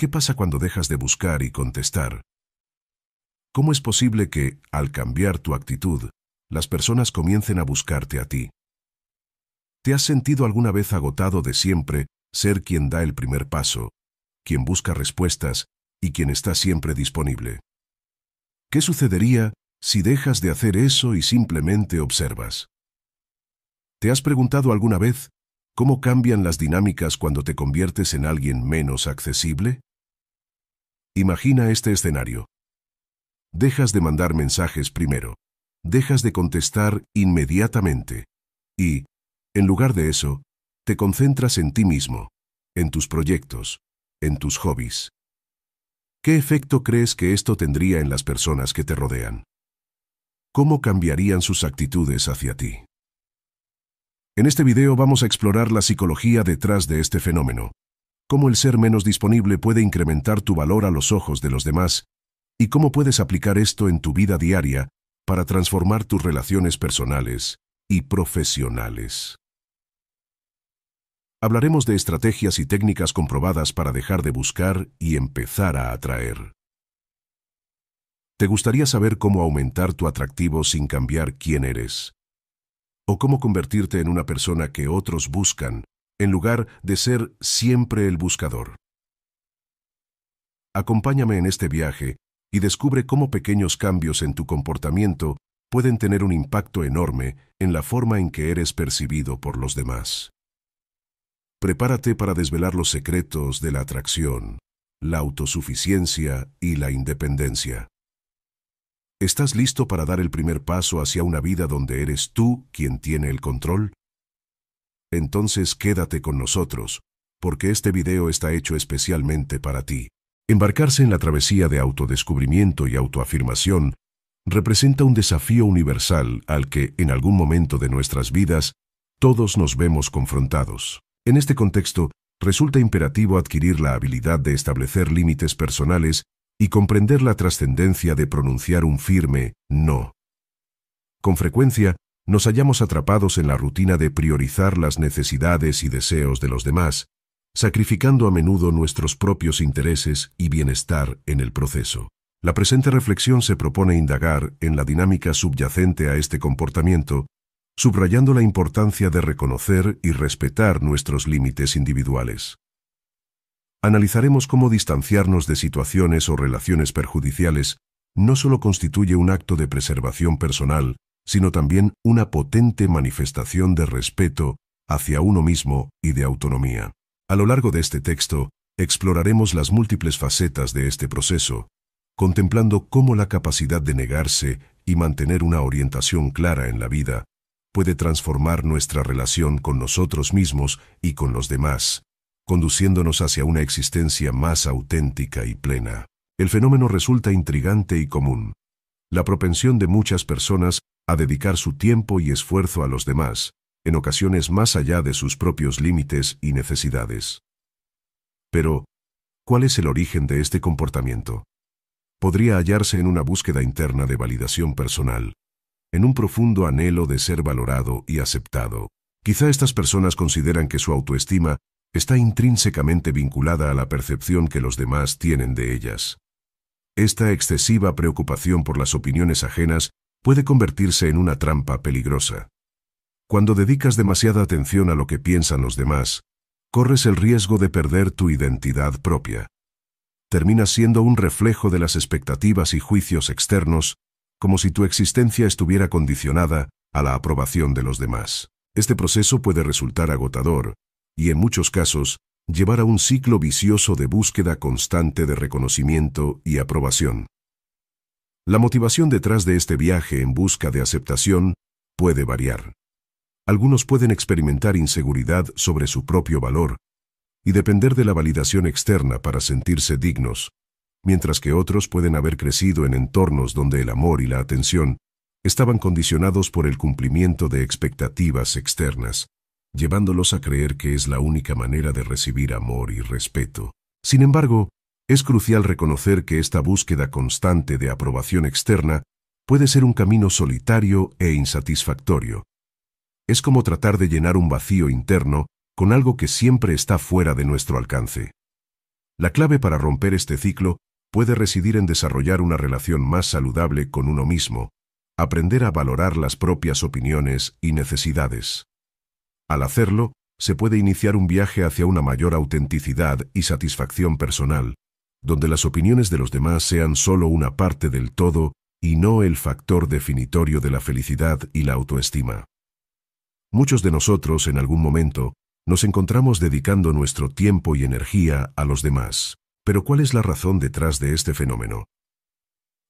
¿Qué pasa cuando dejas de buscar y contestar? ¿Cómo es posible que, al cambiar tu actitud, las personas comiencen a buscarte a ti? ¿Te has sentido alguna vez agotado de siempre ser quien da el primer paso, quien busca respuestas y quien está siempre disponible? ¿Qué sucedería si dejas de hacer eso y simplemente observas? ¿Te has preguntado alguna vez cómo cambian las dinámicas cuando te conviertes en alguien menos accesible? Imagina este escenario. Dejas de mandar mensajes primero. Dejas de contestar inmediatamente. Y, en lugar de eso, te concentras en ti mismo, en tus proyectos, en tus hobbies. ¿Qué efecto crees que esto tendría en las personas que te rodean? ¿Cómo cambiarían sus actitudes hacia ti? En este video vamos a explorar la psicología detrás de este fenómeno, cómo el ser menos disponible puede incrementar tu valor a los ojos de los demás y cómo puedes aplicar esto en tu vida diaria para transformar tus relaciones personales y profesionales. Hablaremos de estrategias y técnicas comprobadas para dejar de buscar y empezar a atraer. ¿Te gustaría saber cómo aumentar tu atractivo sin cambiar quién eres? ¿O cómo convertirte en una persona que otros buscan en lugar de ser siempre el buscador. Acompáñame en este viaje y descubre cómo pequeños cambios en tu comportamiento pueden tener un impacto enorme en la forma en que eres percibido por los demás. Prepárate para desvelar los secretos de la atracción, la autosuficiencia y la independencia. ¿Estás listo para dar el primer paso hacia una vida donde eres tú quien tiene el control? entonces quédate con nosotros, porque este video está hecho especialmente para ti. Embarcarse en la travesía de autodescubrimiento y autoafirmación representa un desafío universal al que, en algún momento de nuestras vidas, todos nos vemos confrontados. En este contexto, resulta imperativo adquirir la habilidad de establecer límites personales y comprender la trascendencia de pronunciar un firme no. Con frecuencia, nos hallamos atrapados en la rutina de priorizar las necesidades y deseos de los demás, sacrificando a menudo nuestros propios intereses y bienestar en el proceso. La presente reflexión se propone indagar en la dinámica subyacente a este comportamiento, subrayando la importancia de reconocer y respetar nuestros límites individuales. Analizaremos cómo distanciarnos de situaciones o relaciones perjudiciales no solo constituye un acto de preservación personal, sino también una potente manifestación de respeto hacia uno mismo y de autonomía. A lo largo de este texto, exploraremos las múltiples facetas de este proceso, contemplando cómo la capacidad de negarse y mantener una orientación clara en la vida puede transformar nuestra relación con nosotros mismos y con los demás, conduciéndonos hacia una existencia más auténtica y plena. El fenómeno resulta intrigante y común. La propensión de muchas personas a dedicar su tiempo y esfuerzo a los demás, en ocasiones más allá de sus propios límites y necesidades. Pero, ¿cuál es el origen de este comportamiento? Podría hallarse en una búsqueda interna de validación personal, en un profundo anhelo de ser valorado y aceptado. Quizá estas personas consideran que su autoestima está intrínsecamente vinculada a la percepción que los demás tienen de ellas. Esta excesiva preocupación por las opiniones ajenas puede convertirse en una trampa peligrosa. Cuando dedicas demasiada atención a lo que piensan los demás, corres el riesgo de perder tu identidad propia. Terminas siendo un reflejo de las expectativas y juicios externos, como si tu existencia estuviera condicionada a la aprobación de los demás. Este proceso puede resultar agotador, y en muchos casos, llevar a un ciclo vicioso de búsqueda constante de reconocimiento y aprobación. La motivación detrás de este viaje en busca de aceptación puede variar. Algunos pueden experimentar inseguridad sobre su propio valor y depender de la validación externa para sentirse dignos, mientras que otros pueden haber crecido en entornos donde el amor y la atención estaban condicionados por el cumplimiento de expectativas externas, llevándolos a creer que es la única manera de recibir amor y respeto. Sin embargo, es crucial reconocer que esta búsqueda constante de aprobación externa puede ser un camino solitario e insatisfactorio. Es como tratar de llenar un vacío interno con algo que siempre está fuera de nuestro alcance. La clave para romper este ciclo puede residir en desarrollar una relación más saludable con uno mismo, aprender a valorar las propias opiniones y necesidades. Al hacerlo, se puede iniciar un viaje hacia una mayor autenticidad y satisfacción personal, donde las opiniones de los demás sean solo una parte del todo y no el factor definitorio de la felicidad y la autoestima. Muchos de nosotros, en algún momento, nos encontramos dedicando nuestro tiempo y energía a los demás. Pero ¿cuál es la razón detrás de este fenómeno?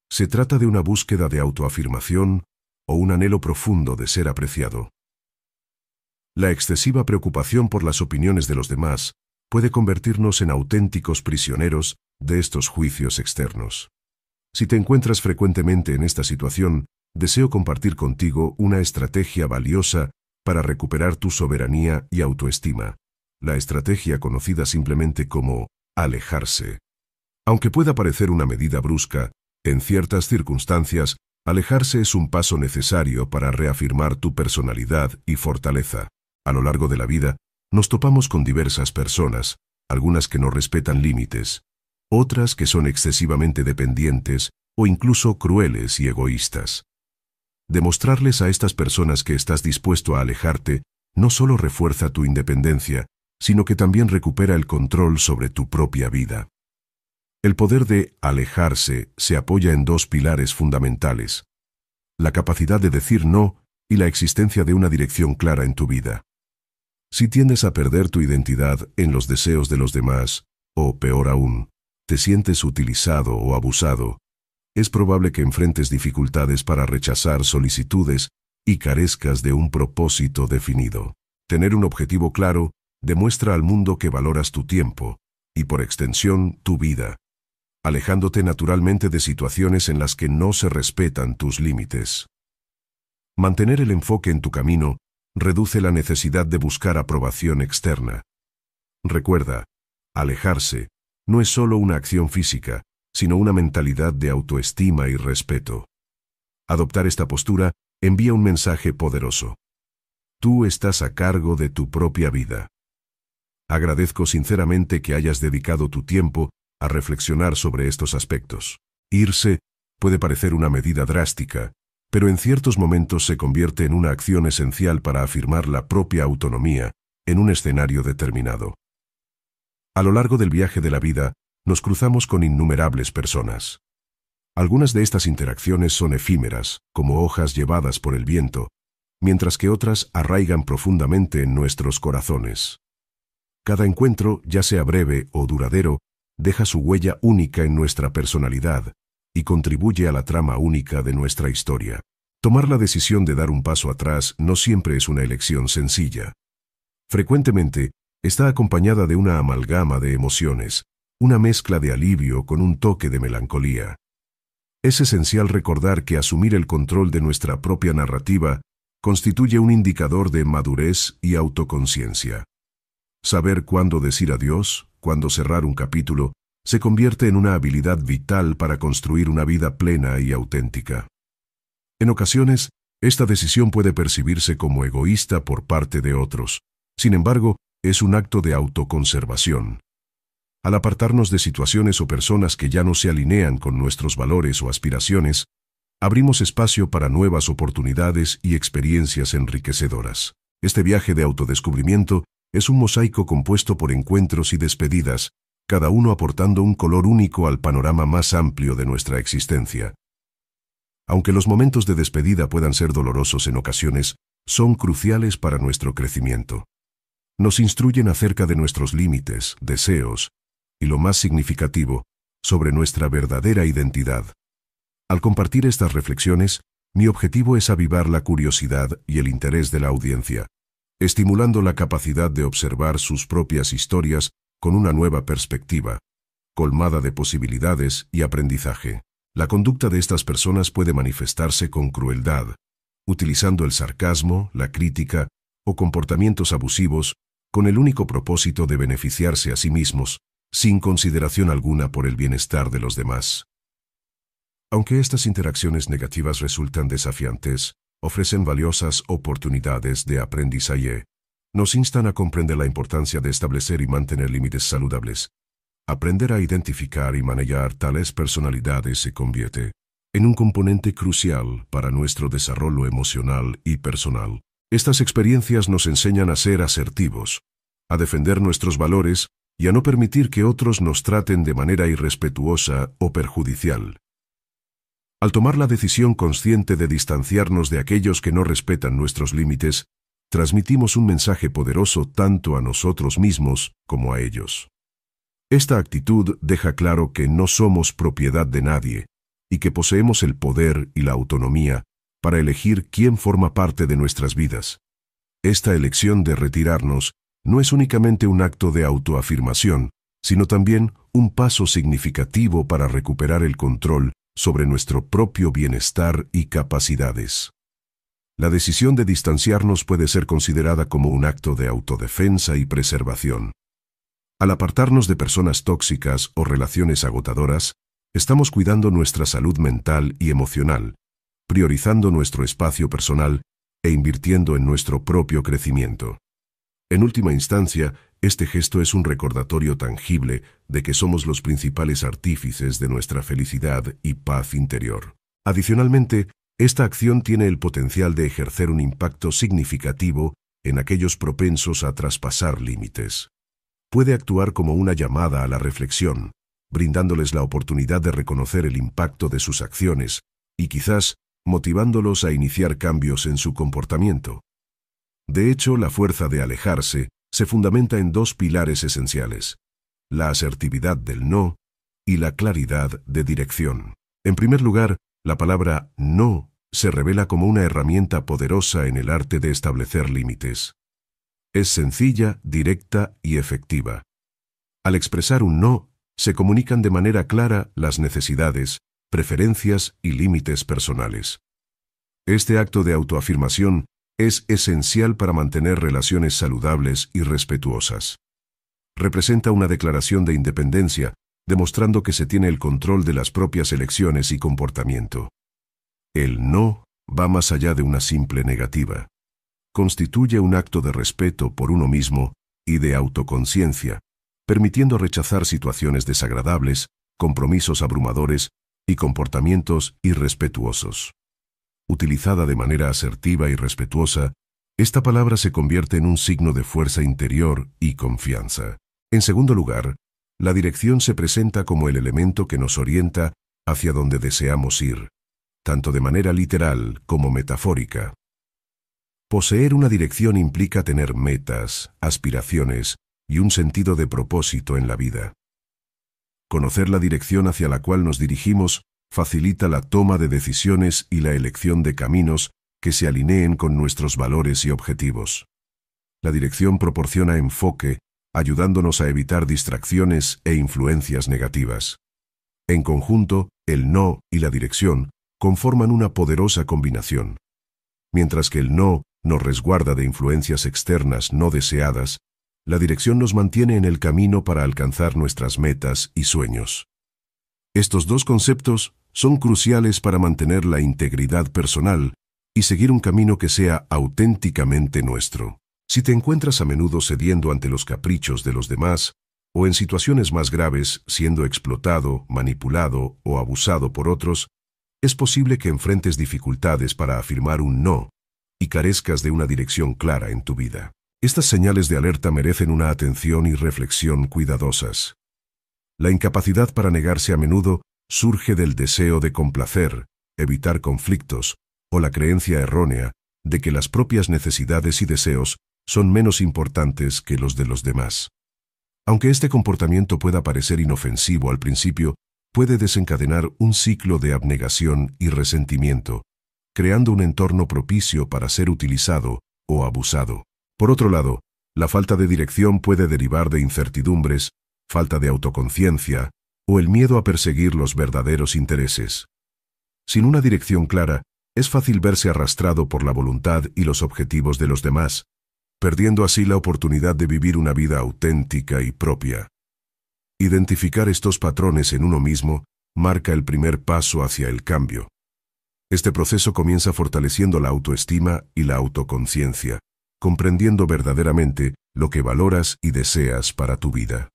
Se trata de una búsqueda de autoafirmación o un anhelo profundo de ser apreciado. La excesiva preocupación por las opiniones de los demás puede convertirnos en auténticos prisioneros de estos juicios externos. Si te encuentras frecuentemente en esta situación, deseo compartir contigo una estrategia valiosa para recuperar tu soberanía y autoestima, la estrategia conocida simplemente como alejarse. Aunque pueda parecer una medida brusca, en ciertas circunstancias, alejarse es un paso necesario para reafirmar tu personalidad y fortaleza. A lo largo de la vida, nos topamos con diversas personas, algunas que no respetan límites, otras que son excesivamente dependientes o incluso crueles y egoístas. Demostrarles a estas personas que estás dispuesto a alejarte no solo refuerza tu independencia, sino que también recupera el control sobre tu propia vida. El poder de alejarse se apoya en dos pilares fundamentales, la capacidad de decir no y la existencia de una dirección clara en tu vida. Si tiendes a perder tu identidad en los deseos de los demás, o peor aún, te sientes utilizado o abusado, es probable que enfrentes dificultades para rechazar solicitudes y carezcas de un propósito definido. Tener un objetivo claro demuestra al mundo que valoras tu tiempo, y por extensión tu vida, alejándote naturalmente de situaciones en las que no se respetan tus límites. Mantener el enfoque en tu camino reduce la necesidad de buscar aprobación externa. Recuerda, alejarse no es solo una acción física, sino una mentalidad de autoestima y respeto. Adoptar esta postura envía un mensaje poderoso. Tú estás a cargo de tu propia vida. Agradezco sinceramente que hayas dedicado tu tiempo a reflexionar sobre estos aspectos. Irse puede parecer una medida drástica, pero en ciertos momentos se convierte en una acción esencial para afirmar la propia autonomía en un escenario determinado. A lo largo del viaje de la vida, nos cruzamos con innumerables personas. Algunas de estas interacciones son efímeras, como hojas llevadas por el viento, mientras que otras arraigan profundamente en nuestros corazones. Cada encuentro, ya sea breve o duradero, deja su huella única en nuestra personalidad, y contribuye a la trama única de nuestra historia. Tomar la decisión de dar un paso atrás no siempre es una elección sencilla. Frecuentemente, está acompañada de una amalgama de emociones, una mezcla de alivio con un toque de melancolía. Es esencial recordar que asumir el control de nuestra propia narrativa constituye un indicador de madurez y autoconciencia. Saber cuándo decir adiós, cuándo cerrar un capítulo se convierte en una habilidad vital para construir una vida plena y auténtica. En ocasiones, esta decisión puede percibirse como egoísta por parte de otros, sin embargo, es un acto de autoconservación. Al apartarnos de situaciones o personas que ya no se alinean con nuestros valores o aspiraciones, abrimos espacio para nuevas oportunidades y experiencias enriquecedoras. Este viaje de autodescubrimiento es un mosaico compuesto por encuentros y despedidas cada uno aportando un color único al panorama más amplio de nuestra existencia. Aunque los momentos de despedida puedan ser dolorosos en ocasiones, son cruciales para nuestro crecimiento. Nos instruyen acerca de nuestros límites, deseos, y lo más significativo, sobre nuestra verdadera identidad. Al compartir estas reflexiones, mi objetivo es avivar la curiosidad y el interés de la audiencia, estimulando la capacidad de observar sus propias historias con una nueva perspectiva, colmada de posibilidades y aprendizaje. La conducta de estas personas puede manifestarse con crueldad, utilizando el sarcasmo, la crítica o comportamientos abusivos con el único propósito de beneficiarse a sí mismos, sin consideración alguna por el bienestar de los demás. Aunque estas interacciones negativas resultan desafiantes, ofrecen valiosas oportunidades de aprendizaje nos instan a comprender la importancia de establecer y mantener límites saludables. Aprender a identificar y manejar tales personalidades se convierte en un componente crucial para nuestro desarrollo emocional y personal. Estas experiencias nos enseñan a ser asertivos, a defender nuestros valores y a no permitir que otros nos traten de manera irrespetuosa o perjudicial. Al tomar la decisión consciente de distanciarnos de aquellos que no respetan nuestros límites, transmitimos un mensaje poderoso tanto a nosotros mismos como a ellos. Esta actitud deja claro que no somos propiedad de nadie y que poseemos el poder y la autonomía para elegir quién forma parte de nuestras vidas. Esta elección de retirarnos no es únicamente un acto de autoafirmación, sino también un paso significativo para recuperar el control sobre nuestro propio bienestar y capacidades la decisión de distanciarnos puede ser considerada como un acto de autodefensa y preservación. Al apartarnos de personas tóxicas o relaciones agotadoras, estamos cuidando nuestra salud mental y emocional, priorizando nuestro espacio personal e invirtiendo en nuestro propio crecimiento. En última instancia, este gesto es un recordatorio tangible de que somos los principales artífices de nuestra felicidad y paz interior. Adicionalmente, esta acción tiene el potencial de ejercer un impacto significativo en aquellos propensos a traspasar límites. Puede actuar como una llamada a la reflexión, brindándoles la oportunidad de reconocer el impacto de sus acciones y quizás motivándolos a iniciar cambios en su comportamiento. De hecho, la fuerza de alejarse se fundamenta en dos pilares esenciales, la asertividad del no y la claridad de dirección. En primer lugar, la palabra no se revela como una herramienta poderosa en el arte de establecer límites. Es sencilla, directa y efectiva. Al expresar un no, se comunican de manera clara las necesidades, preferencias y límites personales. Este acto de autoafirmación es esencial para mantener relaciones saludables y respetuosas. Representa una declaración de independencia, demostrando que se tiene el control de las propias elecciones y comportamiento. El no va más allá de una simple negativa. Constituye un acto de respeto por uno mismo y de autoconciencia, permitiendo rechazar situaciones desagradables, compromisos abrumadores y comportamientos irrespetuosos. Utilizada de manera asertiva y respetuosa, esta palabra se convierte en un signo de fuerza interior y confianza. En segundo lugar, la dirección se presenta como el elemento que nos orienta hacia donde deseamos ir tanto de manera literal como metafórica. Poseer una dirección implica tener metas, aspiraciones y un sentido de propósito en la vida. Conocer la dirección hacia la cual nos dirigimos facilita la toma de decisiones y la elección de caminos que se alineen con nuestros valores y objetivos. La dirección proporciona enfoque, ayudándonos a evitar distracciones e influencias negativas. En conjunto, el no y la dirección conforman una poderosa combinación. Mientras que el no nos resguarda de influencias externas no deseadas, la dirección nos mantiene en el camino para alcanzar nuestras metas y sueños. Estos dos conceptos son cruciales para mantener la integridad personal y seguir un camino que sea auténticamente nuestro. Si te encuentras a menudo cediendo ante los caprichos de los demás, o en situaciones más graves siendo explotado, manipulado o abusado por otros, es posible que enfrentes dificultades para afirmar un no y carezcas de una dirección clara en tu vida. Estas señales de alerta merecen una atención y reflexión cuidadosas. La incapacidad para negarse a menudo surge del deseo de complacer, evitar conflictos, o la creencia errónea de que las propias necesidades y deseos son menos importantes que los de los demás. Aunque este comportamiento pueda parecer inofensivo al principio, puede desencadenar un ciclo de abnegación y resentimiento, creando un entorno propicio para ser utilizado o abusado. Por otro lado, la falta de dirección puede derivar de incertidumbres, falta de autoconciencia o el miedo a perseguir los verdaderos intereses. Sin una dirección clara, es fácil verse arrastrado por la voluntad y los objetivos de los demás, perdiendo así la oportunidad de vivir una vida auténtica y propia. Identificar estos patrones en uno mismo marca el primer paso hacia el cambio. Este proceso comienza fortaleciendo la autoestima y la autoconciencia, comprendiendo verdaderamente lo que valoras y deseas para tu vida.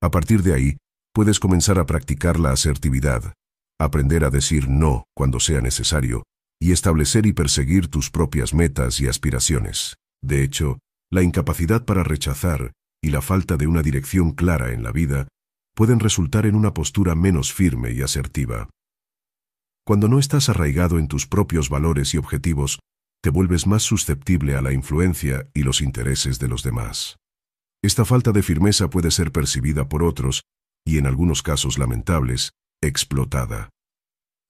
A partir de ahí, puedes comenzar a practicar la asertividad, aprender a decir no cuando sea necesario, y establecer y perseguir tus propias metas y aspiraciones. De hecho, la incapacidad para rechazar y la falta de una dirección clara en la vida pueden resultar en una postura menos firme y asertiva. Cuando no estás arraigado en tus propios valores y objetivos, te vuelves más susceptible a la influencia y los intereses de los demás. Esta falta de firmeza puede ser percibida por otros y, en algunos casos lamentables, explotada.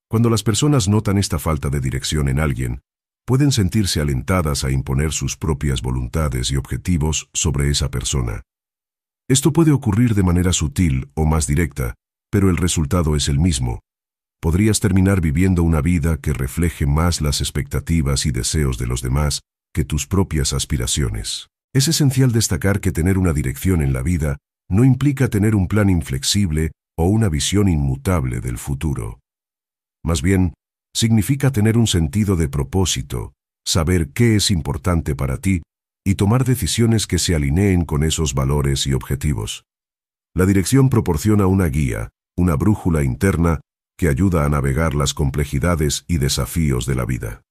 Cuando las personas notan esta falta de dirección en alguien, pueden sentirse alentadas a imponer sus propias voluntades y objetivos sobre esa persona, esto puede ocurrir de manera sutil o más directa, pero el resultado es el mismo. Podrías terminar viviendo una vida que refleje más las expectativas y deseos de los demás que tus propias aspiraciones. Es esencial destacar que tener una dirección en la vida no implica tener un plan inflexible o una visión inmutable del futuro. Más bien, significa tener un sentido de propósito, saber qué es importante para ti y tomar decisiones que se alineen con esos valores y objetivos. La dirección proporciona una guía, una brújula interna que ayuda a navegar las complejidades y desafíos de la vida.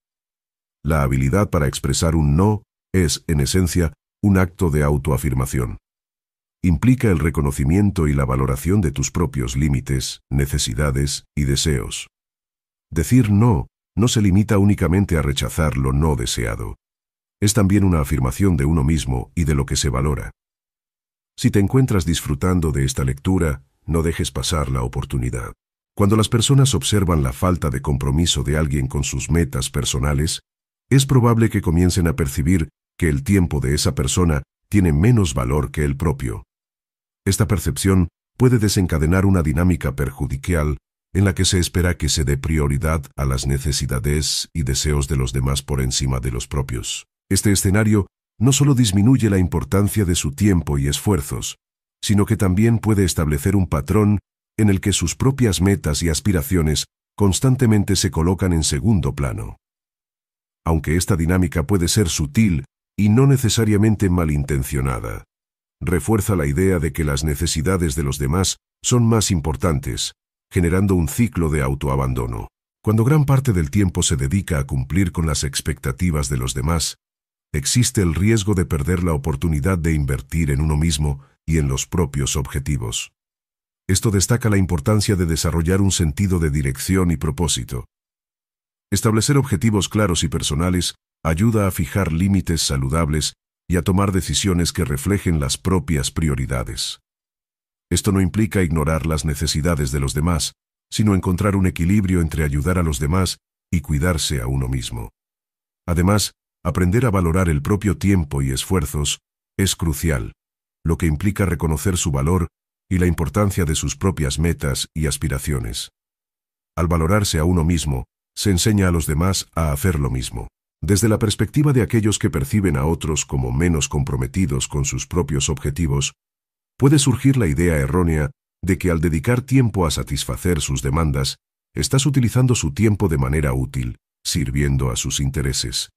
La habilidad para expresar un no es, en esencia, un acto de autoafirmación. Implica el reconocimiento y la valoración de tus propios límites, necesidades y deseos. Decir no no se limita únicamente a rechazar lo no deseado, es también una afirmación de uno mismo y de lo que se valora. Si te encuentras disfrutando de esta lectura, no dejes pasar la oportunidad. Cuando las personas observan la falta de compromiso de alguien con sus metas personales, es probable que comiencen a percibir que el tiempo de esa persona tiene menos valor que el propio. Esta percepción puede desencadenar una dinámica perjudicial en la que se espera que se dé prioridad a las necesidades y deseos de los demás por encima de los propios. Este escenario no solo disminuye la importancia de su tiempo y esfuerzos, sino que también puede establecer un patrón en el que sus propias metas y aspiraciones constantemente se colocan en segundo plano. Aunque esta dinámica puede ser sutil y no necesariamente malintencionada, refuerza la idea de que las necesidades de los demás son más importantes, generando un ciclo de autoabandono. Cuando gran parte del tiempo se dedica a cumplir con las expectativas de los demás, existe el riesgo de perder la oportunidad de invertir en uno mismo y en los propios objetivos. Esto destaca la importancia de desarrollar un sentido de dirección y propósito. Establecer objetivos claros y personales ayuda a fijar límites saludables y a tomar decisiones que reflejen las propias prioridades. Esto no implica ignorar las necesidades de los demás, sino encontrar un equilibrio entre ayudar a los demás y cuidarse a uno mismo. Además, Aprender a valorar el propio tiempo y esfuerzos es crucial, lo que implica reconocer su valor y la importancia de sus propias metas y aspiraciones. Al valorarse a uno mismo, se enseña a los demás a hacer lo mismo. Desde la perspectiva de aquellos que perciben a otros como menos comprometidos con sus propios objetivos, puede surgir la idea errónea de que al dedicar tiempo a satisfacer sus demandas, estás utilizando su tiempo de manera útil, sirviendo a sus intereses.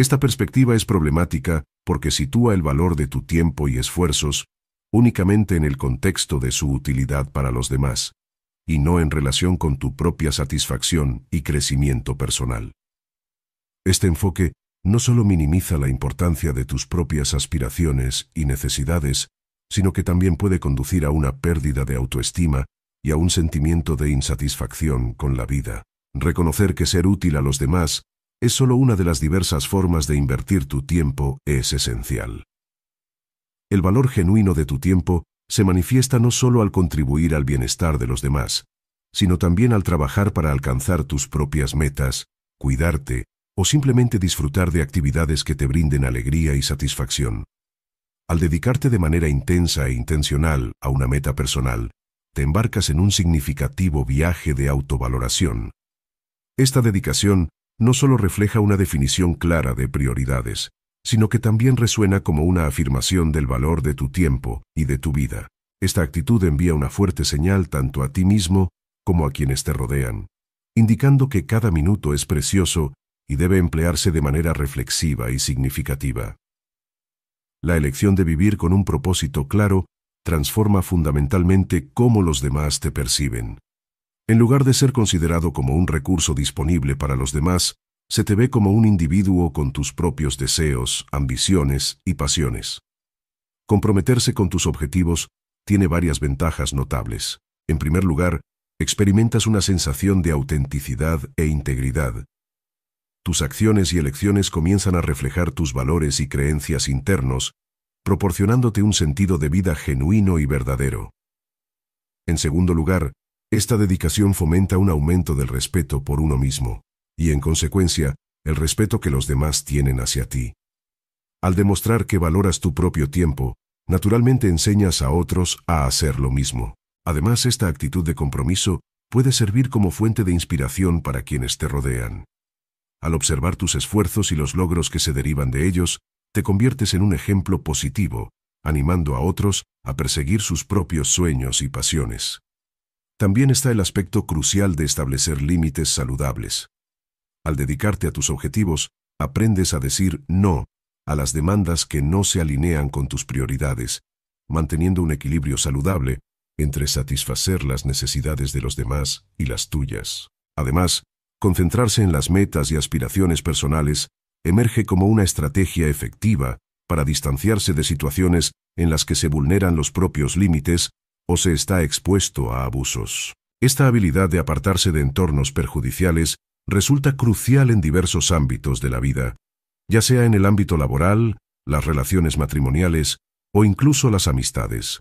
Esta perspectiva es problemática porque sitúa el valor de tu tiempo y esfuerzos únicamente en el contexto de su utilidad para los demás, y no en relación con tu propia satisfacción y crecimiento personal. Este enfoque no solo minimiza la importancia de tus propias aspiraciones y necesidades, sino que también puede conducir a una pérdida de autoestima y a un sentimiento de insatisfacción con la vida. Reconocer que ser útil a los demás es solo una de las diversas formas de invertir tu tiempo, es esencial. El valor genuino de tu tiempo se manifiesta no solo al contribuir al bienestar de los demás, sino también al trabajar para alcanzar tus propias metas, cuidarte o simplemente disfrutar de actividades que te brinden alegría y satisfacción. Al dedicarte de manera intensa e intencional a una meta personal, te embarcas en un significativo viaje de autovaloración. Esta dedicación no solo refleja una definición clara de prioridades, sino que también resuena como una afirmación del valor de tu tiempo y de tu vida. Esta actitud envía una fuerte señal tanto a ti mismo como a quienes te rodean, indicando que cada minuto es precioso y debe emplearse de manera reflexiva y significativa. La elección de vivir con un propósito claro transforma fundamentalmente cómo los demás te perciben. En lugar de ser considerado como un recurso disponible para los demás, se te ve como un individuo con tus propios deseos, ambiciones y pasiones. Comprometerse con tus objetivos tiene varias ventajas notables. En primer lugar, experimentas una sensación de autenticidad e integridad. Tus acciones y elecciones comienzan a reflejar tus valores y creencias internos, proporcionándote un sentido de vida genuino y verdadero. En segundo lugar, esta dedicación fomenta un aumento del respeto por uno mismo, y en consecuencia, el respeto que los demás tienen hacia ti. Al demostrar que valoras tu propio tiempo, naturalmente enseñas a otros a hacer lo mismo. Además, esta actitud de compromiso puede servir como fuente de inspiración para quienes te rodean. Al observar tus esfuerzos y los logros que se derivan de ellos, te conviertes en un ejemplo positivo, animando a otros a perseguir sus propios sueños y pasiones. También está el aspecto crucial de establecer límites saludables. Al dedicarte a tus objetivos, aprendes a decir no a las demandas que no se alinean con tus prioridades, manteniendo un equilibrio saludable entre satisfacer las necesidades de los demás y las tuyas. Además, concentrarse en las metas y aspiraciones personales emerge como una estrategia efectiva para distanciarse de situaciones en las que se vulneran los propios límites o se está expuesto a abusos. Esta habilidad de apartarse de entornos perjudiciales resulta crucial en diversos ámbitos de la vida, ya sea en el ámbito laboral, las relaciones matrimoniales o incluso las amistades.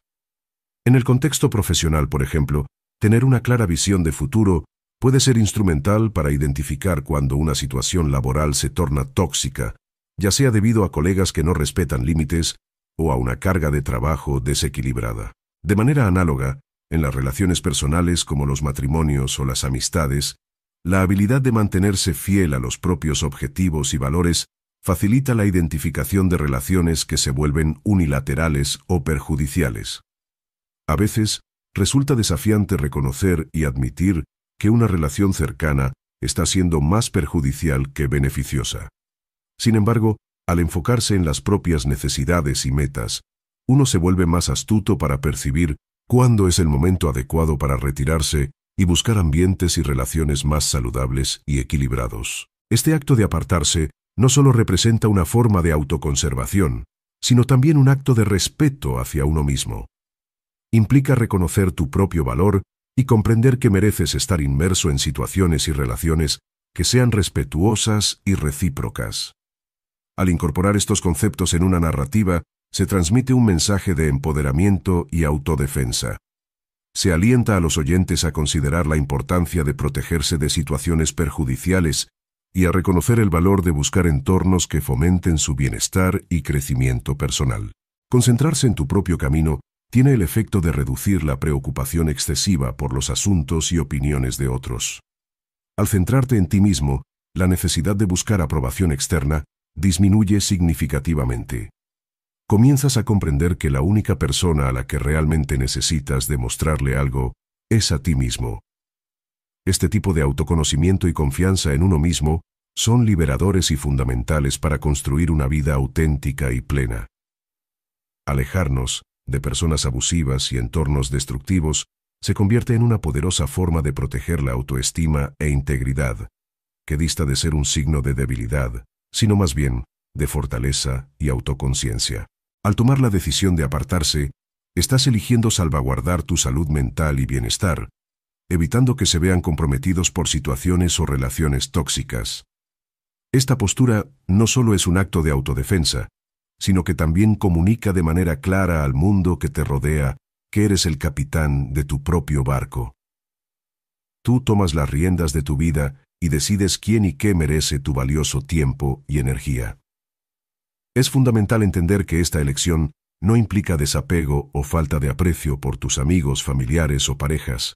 En el contexto profesional, por ejemplo, tener una clara visión de futuro puede ser instrumental para identificar cuando una situación laboral se torna tóxica, ya sea debido a colegas que no respetan límites o a una carga de trabajo desequilibrada. De manera análoga, en las relaciones personales como los matrimonios o las amistades, la habilidad de mantenerse fiel a los propios objetivos y valores facilita la identificación de relaciones que se vuelven unilaterales o perjudiciales. A veces, resulta desafiante reconocer y admitir que una relación cercana está siendo más perjudicial que beneficiosa. Sin embargo, al enfocarse en las propias necesidades y metas, uno se vuelve más astuto para percibir cuándo es el momento adecuado para retirarse y buscar ambientes y relaciones más saludables y equilibrados. Este acto de apartarse no solo representa una forma de autoconservación, sino también un acto de respeto hacia uno mismo. Implica reconocer tu propio valor y comprender que mereces estar inmerso en situaciones y relaciones que sean respetuosas y recíprocas. Al incorporar estos conceptos en una narrativa, se transmite un mensaje de empoderamiento y autodefensa. Se alienta a los oyentes a considerar la importancia de protegerse de situaciones perjudiciales y a reconocer el valor de buscar entornos que fomenten su bienestar y crecimiento personal. Concentrarse en tu propio camino tiene el efecto de reducir la preocupación excesiva por los asuntos y opiniones de otros. Al centrarte en ti mismo, la necesidad de buscar aprobación externa disminuye significativamente comienzas a comprender que la única persona a la que realmente necesitas demostrarle algo es a ti mismo. Este tipo de autoconocimiento y confianza en uno mismo son liberadores y fundamentales para construir una vida auténtica y plena. Alejarnos de personas abusivas y entornos destructivos se convierte en una poderosa forma de proteger la autoestima e integridad, que dista de ser un signo de debilidad, sino más bien de fortaleza y autoconciencia. Al tomar la decisión de apartarse, estás eligiendo salvaguardar tu salud mental y bienestar, evitando que se vean comprometidos por situaciones o relaciones tóxicas. Esta postura no solo es un acto de autodefensa, sino que también comunica de manera clara al mundo que te rodea que eres el capitán de tu propio barco. Tú tomas las riendas de tu vida y decides quién y qué merece tu valioso tiempo y energía. Es fundamental entender que esta elección no implica desapego o falta de aprecio por tus amigos, familiares o parejas.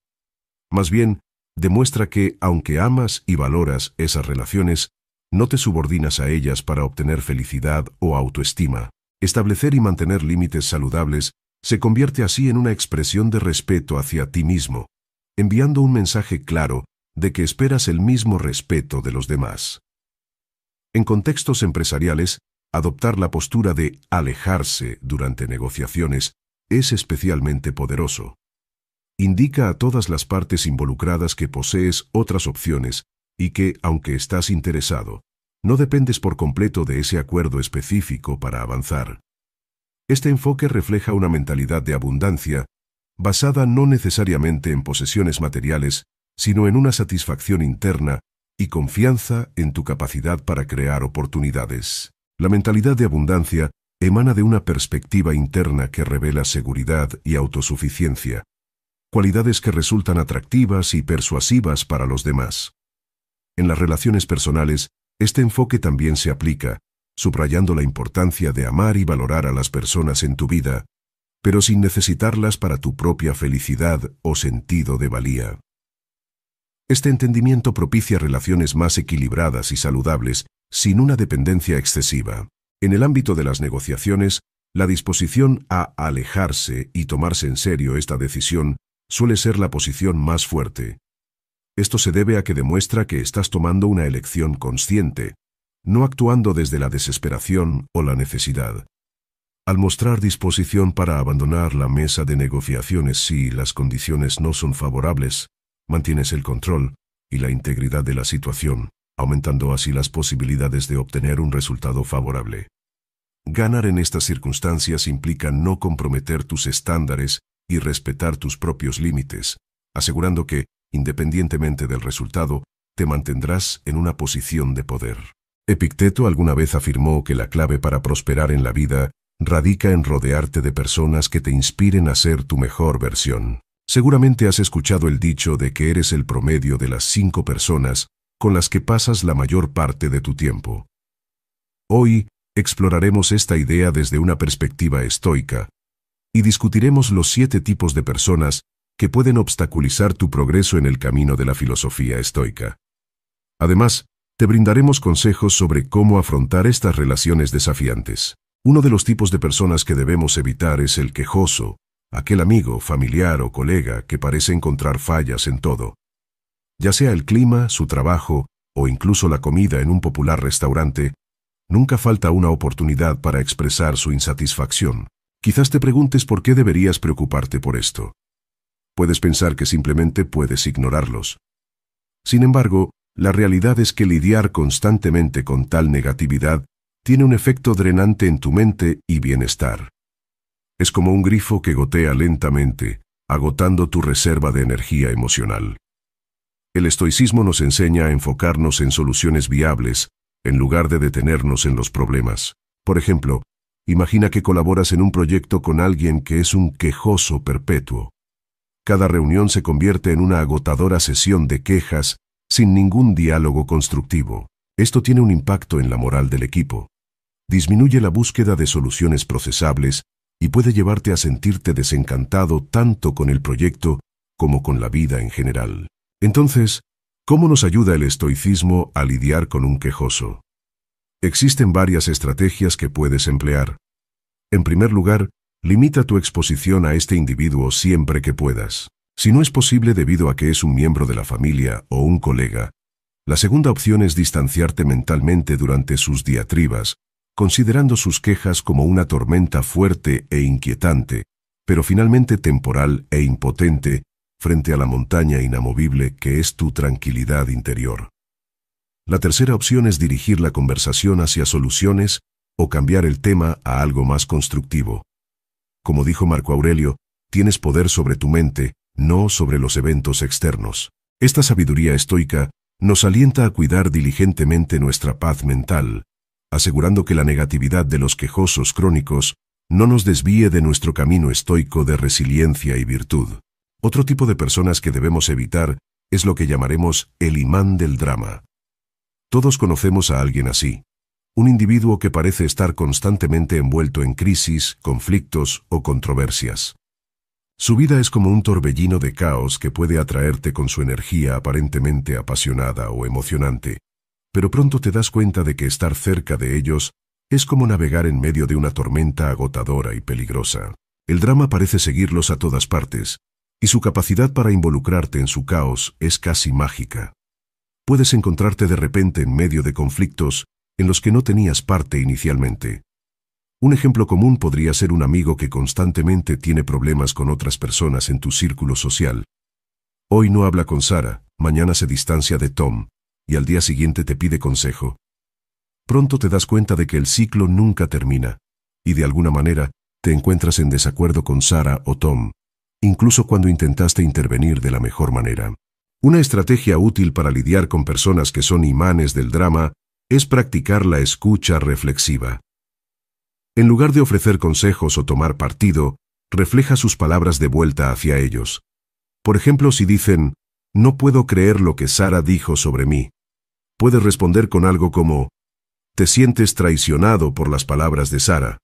Más bien, demuestra que, aunque amas y valoras esas relaciones, no te subordinas a ellas para obtener felicidad o autoestima. Establecer y mantener límites saludables se convierte así en una expresión de respeto hacia ti mismo, enviando un mensaje claro de que esperas el mismo respeto de los demás. En contextos empresariales, adoptar la postura de alejarse durante negociaciones es especialmente poderoso. Indica a todas las partes involucradas que posees otras opciones y que, aunque estás interesado, no dependes por completo de ese acuerdo específico para avanzar. Este enfoque refleja una mentalidad de abundancia, basada no necesariamente en posesiones materiales, sino en una satisfacción interna y confianza en tu capacidad para crear oportunidades. La mentalidad de abundancia emana de una perspectiva interna que revela seguridad y autosuficiencia, cualidades que resultan atractivas y persuasivas para los demás. En las relaciones personales, este enfoque también se aplica, subrayando la importancia de amar y valorar a las personas en tu vida, pero sin necesitarlas para tu propia felicidad o sentido de valía. Este entendimiento propicia relaciones más equilibradas y saludables sin una dependencia excesiva. En el ámbito de las negociaciones, la disposición a alejarse y tomarse en serio esta decisión suele ser la posición más fuerte. Esto se debe a que demuestra que estás tomando una elección consciente, no actuando desde la desesperación o la necesidad. Al mostrar disposición para abandonar la mesa de negociaciones si las condiciones no son favorables, mantienes el control y la integridad de la situación aumentando así las posibilidades de obtener un resultado favorable. Ganar en estas circunstancias implica no comprometer tus estándares y respetar tus propios límites, asegurando que, independientemente del resultado, te mantendrás en una posición de poder. Epicteto alguna vez afirmó que la clave para prosperar en la vida radica en rodearte de personas que te inspiren a ser tu mejor versión. Seguramente has escuchado el dicho de que eres el promedio de las cinco personas con las que pasas la mayor parte de tu tiempo. Hoy, exploraremos esta idea desde una perspectiva estoica, y discutiremos los siete tipos de personas que pueden obstaculizar tu progreso en el camino de la filosofía estoica. Además, te brindaremos consejos sobre cómo afrontar estas relaciones desafiantes. Uno de los tipos de personas que debemos evitar es el quejoso, aquel amigo, familiar o colega que parece encontrar fallas en todo. Ya sea el clima, su trabajo o incluso la comida en un popular restaurante, nunca falta una oportunidad para expresar su insatisfacción. Quizás te preguntes por qué deberías preocuparte por esto. Puedes pensar que simplemente puedes ignorarlos. Sin embargo, la realidad es que lidiar constantemente con tal negatividad tiene un efecto drenante en tu mente y bienestar. Es como un grifo que gotea lentamente, agotando tu reserva de energía emocional. El estoicismo nos enseña a enfocarnos en soluciones viables, en lugar de detenernos en los problemas. Por ejemplo, imagina que colaboras en un proyecto con alguien que es un quejoso perpetuo. Cada reunión se convierte en una agotadora sesión de quejas sin ningún diálogo constructivo. Esto tiene un impacto en la moral del equipo. Disminuye la búsqueda de soluciones procesables y puede llevarte a sentirte desencantado tanto con el proyecto como con la vida en general. Entonces, ¿cómo nos ayuda el estoicismo a lidiar con un quejoso? Existen varias estrategias que puedes emplear. En primer lugar, limita tu exposición a este individuo siempre que puedas. Si no es posible debido a que es un miembro de la familia o un colega, la segunda opción es distanciarte mentalmente durante sus diatribas, considerando sus quejas como una tormenta fuerte e inquietante, pero finalmente temporal e impotente, frente a la montaña inamovible que es tu tranquilidad interior. La tercera opción es dirigir la conversación hacia soluciones o cambiar el tema a algo más constructivo. Como dijo Marco Aurelio, tienes poder sobre tu mente, no sobre los eventos externos. Esta sabiduría estoica nos alienta a cuidar diligentemente nuestra paz mental, asegurando que la negatividad de los quejosos crónicos no nos desvíe de nuestro camino estoico de resiliencia y virtud. Otro tipo de personas que debemos evitar es lo que llamaremos el imán del drama. Todos conocemos a alguien así, un individuo que parece estar constantemente envuelto en crisis, conflictos o controversias. Su vida es como un torbellino de caos que puede atraerte con su energía aparentemente apasionada o emocionante, pero pronto te das cuenta de que estar cerca de ellos es como navegar en medio de una tormenta agotadora y peligrosa. El drama parece seguirlos a todas partes, y su capacidad para involucrarte en su caos es casi mágica. Puedes encontrarte de repente en medio de conflictos en los que no tenías parte inicialmente. Un ejemplo común podría ser un amigo que constantemente tiene problemas con otras personas en tu círculo social. Hoy no habla con Sara, mañana se distancia de Tom, y al día siguiente te pide consejo. Pronto te das cuenta de que el ciclo nunca termina, y de alguna manera, te encuentras en desacuerdo con Sara o Tom, incluso cuando intentaste intervenir de la mejor manera. Una estrategia útil para lidiar con personas que son imanes del drama es practicar la escucha reflexiva. En lugar de ofrecer consejos o tomar partido, refleja sus palabras de vuelta hacia ellos. Por ejemplo, si dicen, no puedo creer lo que Sara dijo sobre mí, puedes responder con algo como, te sientes traicionado por las palabras de Sara.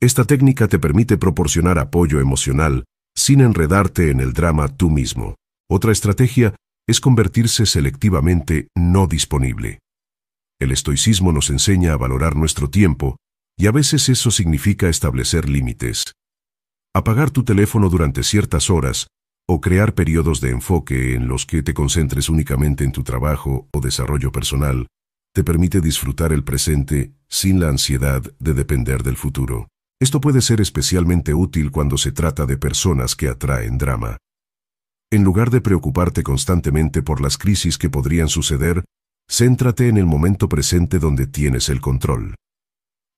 Esta técnica te permite proporcionar apoyo emocional sin enredarte en el drama tú mismo. Otra estrategia es convertirse selectivamente no disponible. El estoicismo nos enseña a valorar nuestro tiempo y a veces eso significa establecer límites. Apagar tu teléfono durante ciertas horas o crear periodos de enfoque en los que te concentres únicamente en tu trabajo o desarrollo personal, te permite disfrutar el presente sin la ansiedad de depender del futuro. Esto puede ser especialmente útil cuando se trata de personas que atraen drama. En lugar de preocuparte constantemente por las crisis que podrían suceder, céntrate en el momento presente donde tienes el control.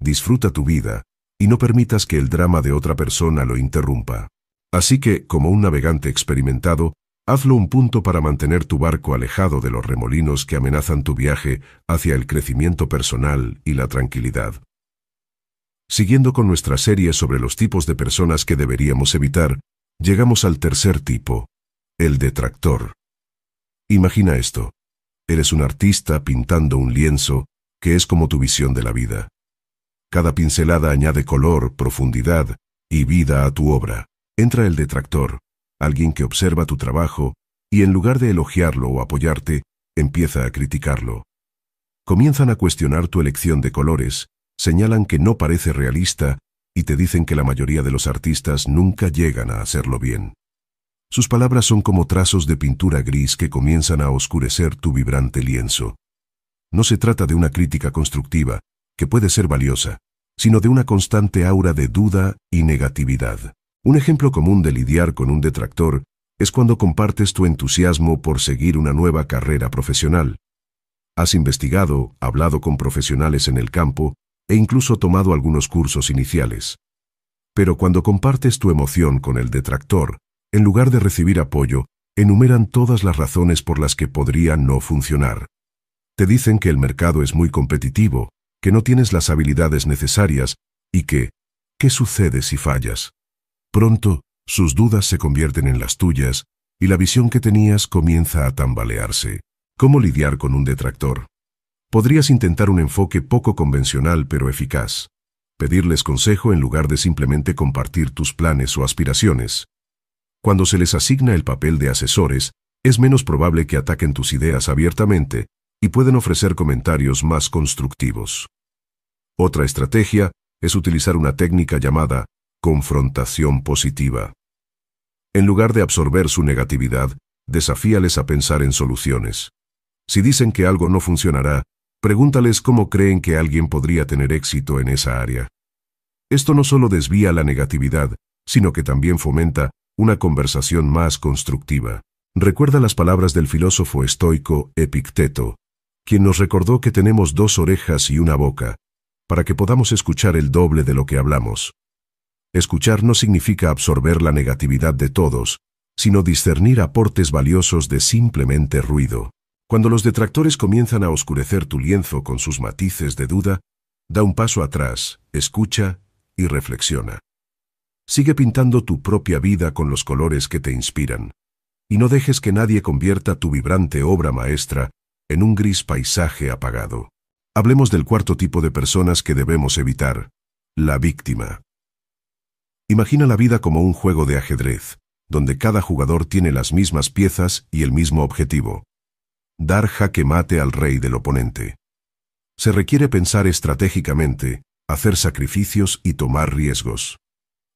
Disfruta tu vida y no permitas que el drama de otra persona lo interrumpa. Así que, como un navegante experimentado, hazlo un punto para mantener tu barco alejado de los remolinos que amenazan tu viaje hacia el crecimiento personal y la tranquilidad. Siguiendo con nuestra serie sobre los tipos de personas que deberíamos evitar, llegamos al tercer tipo, el detractor. Imagina esto. Eres un artista pintando un lienzo que es como tu visión de la vida. Cada pincelada añade color, profundidad y vida a tu obra. Entra el detractor, alguien que observa tu trabajo y en lugar de elogiarlo o apoyarte, empieza a criticarlo. Comienzan a cuestionar tu elección de colores, señalan que no parece realista y te dicen que la mayoría de los artistas nunca llegan a hacerlo bien. Sus palabras son como trazos de pintura gris que comienzan a oscurecer tu vibrante lienzo. No se trata de una crítica constructiva, que puede ser valiosa, sino de una constante aura de duda y negatividad. Un ejemplo común de lidiar con un detractor es cuando compartes tu entusiasmo por seguir una nueva carrera profesional. Has investigado, hablado con profesionales en el campo e incluso tomado algunos cursos iniciales. Pero cuando compartes tu emoción con el detractor, en lugar de recibir apoyo, enumeran todas las razones por las que podría no funcionar. Te dicen que el mercado es muy competitivo, que no tienes las habilidades necesarias y que, ¿qué sucede si fallas? Pronto, sus dudas se convierten en las tuyas y la visión que tenías comienza a tambalearse. ¿Cómo lidiar con un detractor? podrías intentar un enfoque poco convencional pero eficaz. Pedirles consejo en lugar de simplemente compartir tus planes o aspiraciones. Cuando se les asigna el papel de asesores, es menos probable que ataquen tus ideas abiertamente y pueden ofrecer comentarios más constructivos. Otra estrategia es utilizar una técnica llamada confrontación positiva. En lugar de absorber su negatividad, desafíales a pensar en soluciones. Si dicen que algo no funcionará, Pregúntales cómo creen que alguien podría tener éxito en esa área. Esto no solo desvía la negatividad, sino que también fomenta una conversación más constructiva. Recuerda las palabras del filósofo estoico Epicteto, quien nos recordó que tenemos dos orejas y una boca, para que podamos escuchar el doble de lo que hablamos. Escuchar no significa absorber la negatividad de todos, sino discernir aportes valiosos de simplemente ruido. Cuando los detractores comienzan a oscurecer tu lienzo con sus matices de duda, da un paso atrás, escucha y reflexiona. Sigue pintando tu propia vida con los colores que te inspiran, y no dejes que nadie convierta tu vibrante obra maestra en un gris paisaje apagado. Hablemos del cuarto tipo de personas que debemos evitar, la víctima. Imagina la vida como un juego de ajedrez, donde cada jugador tiene las mismas piezas y el mismo objetivo, dar jaque mate al rey del oponente. Se requiere pensar estratégicamente, hacer sacrificios y tomar riesgos.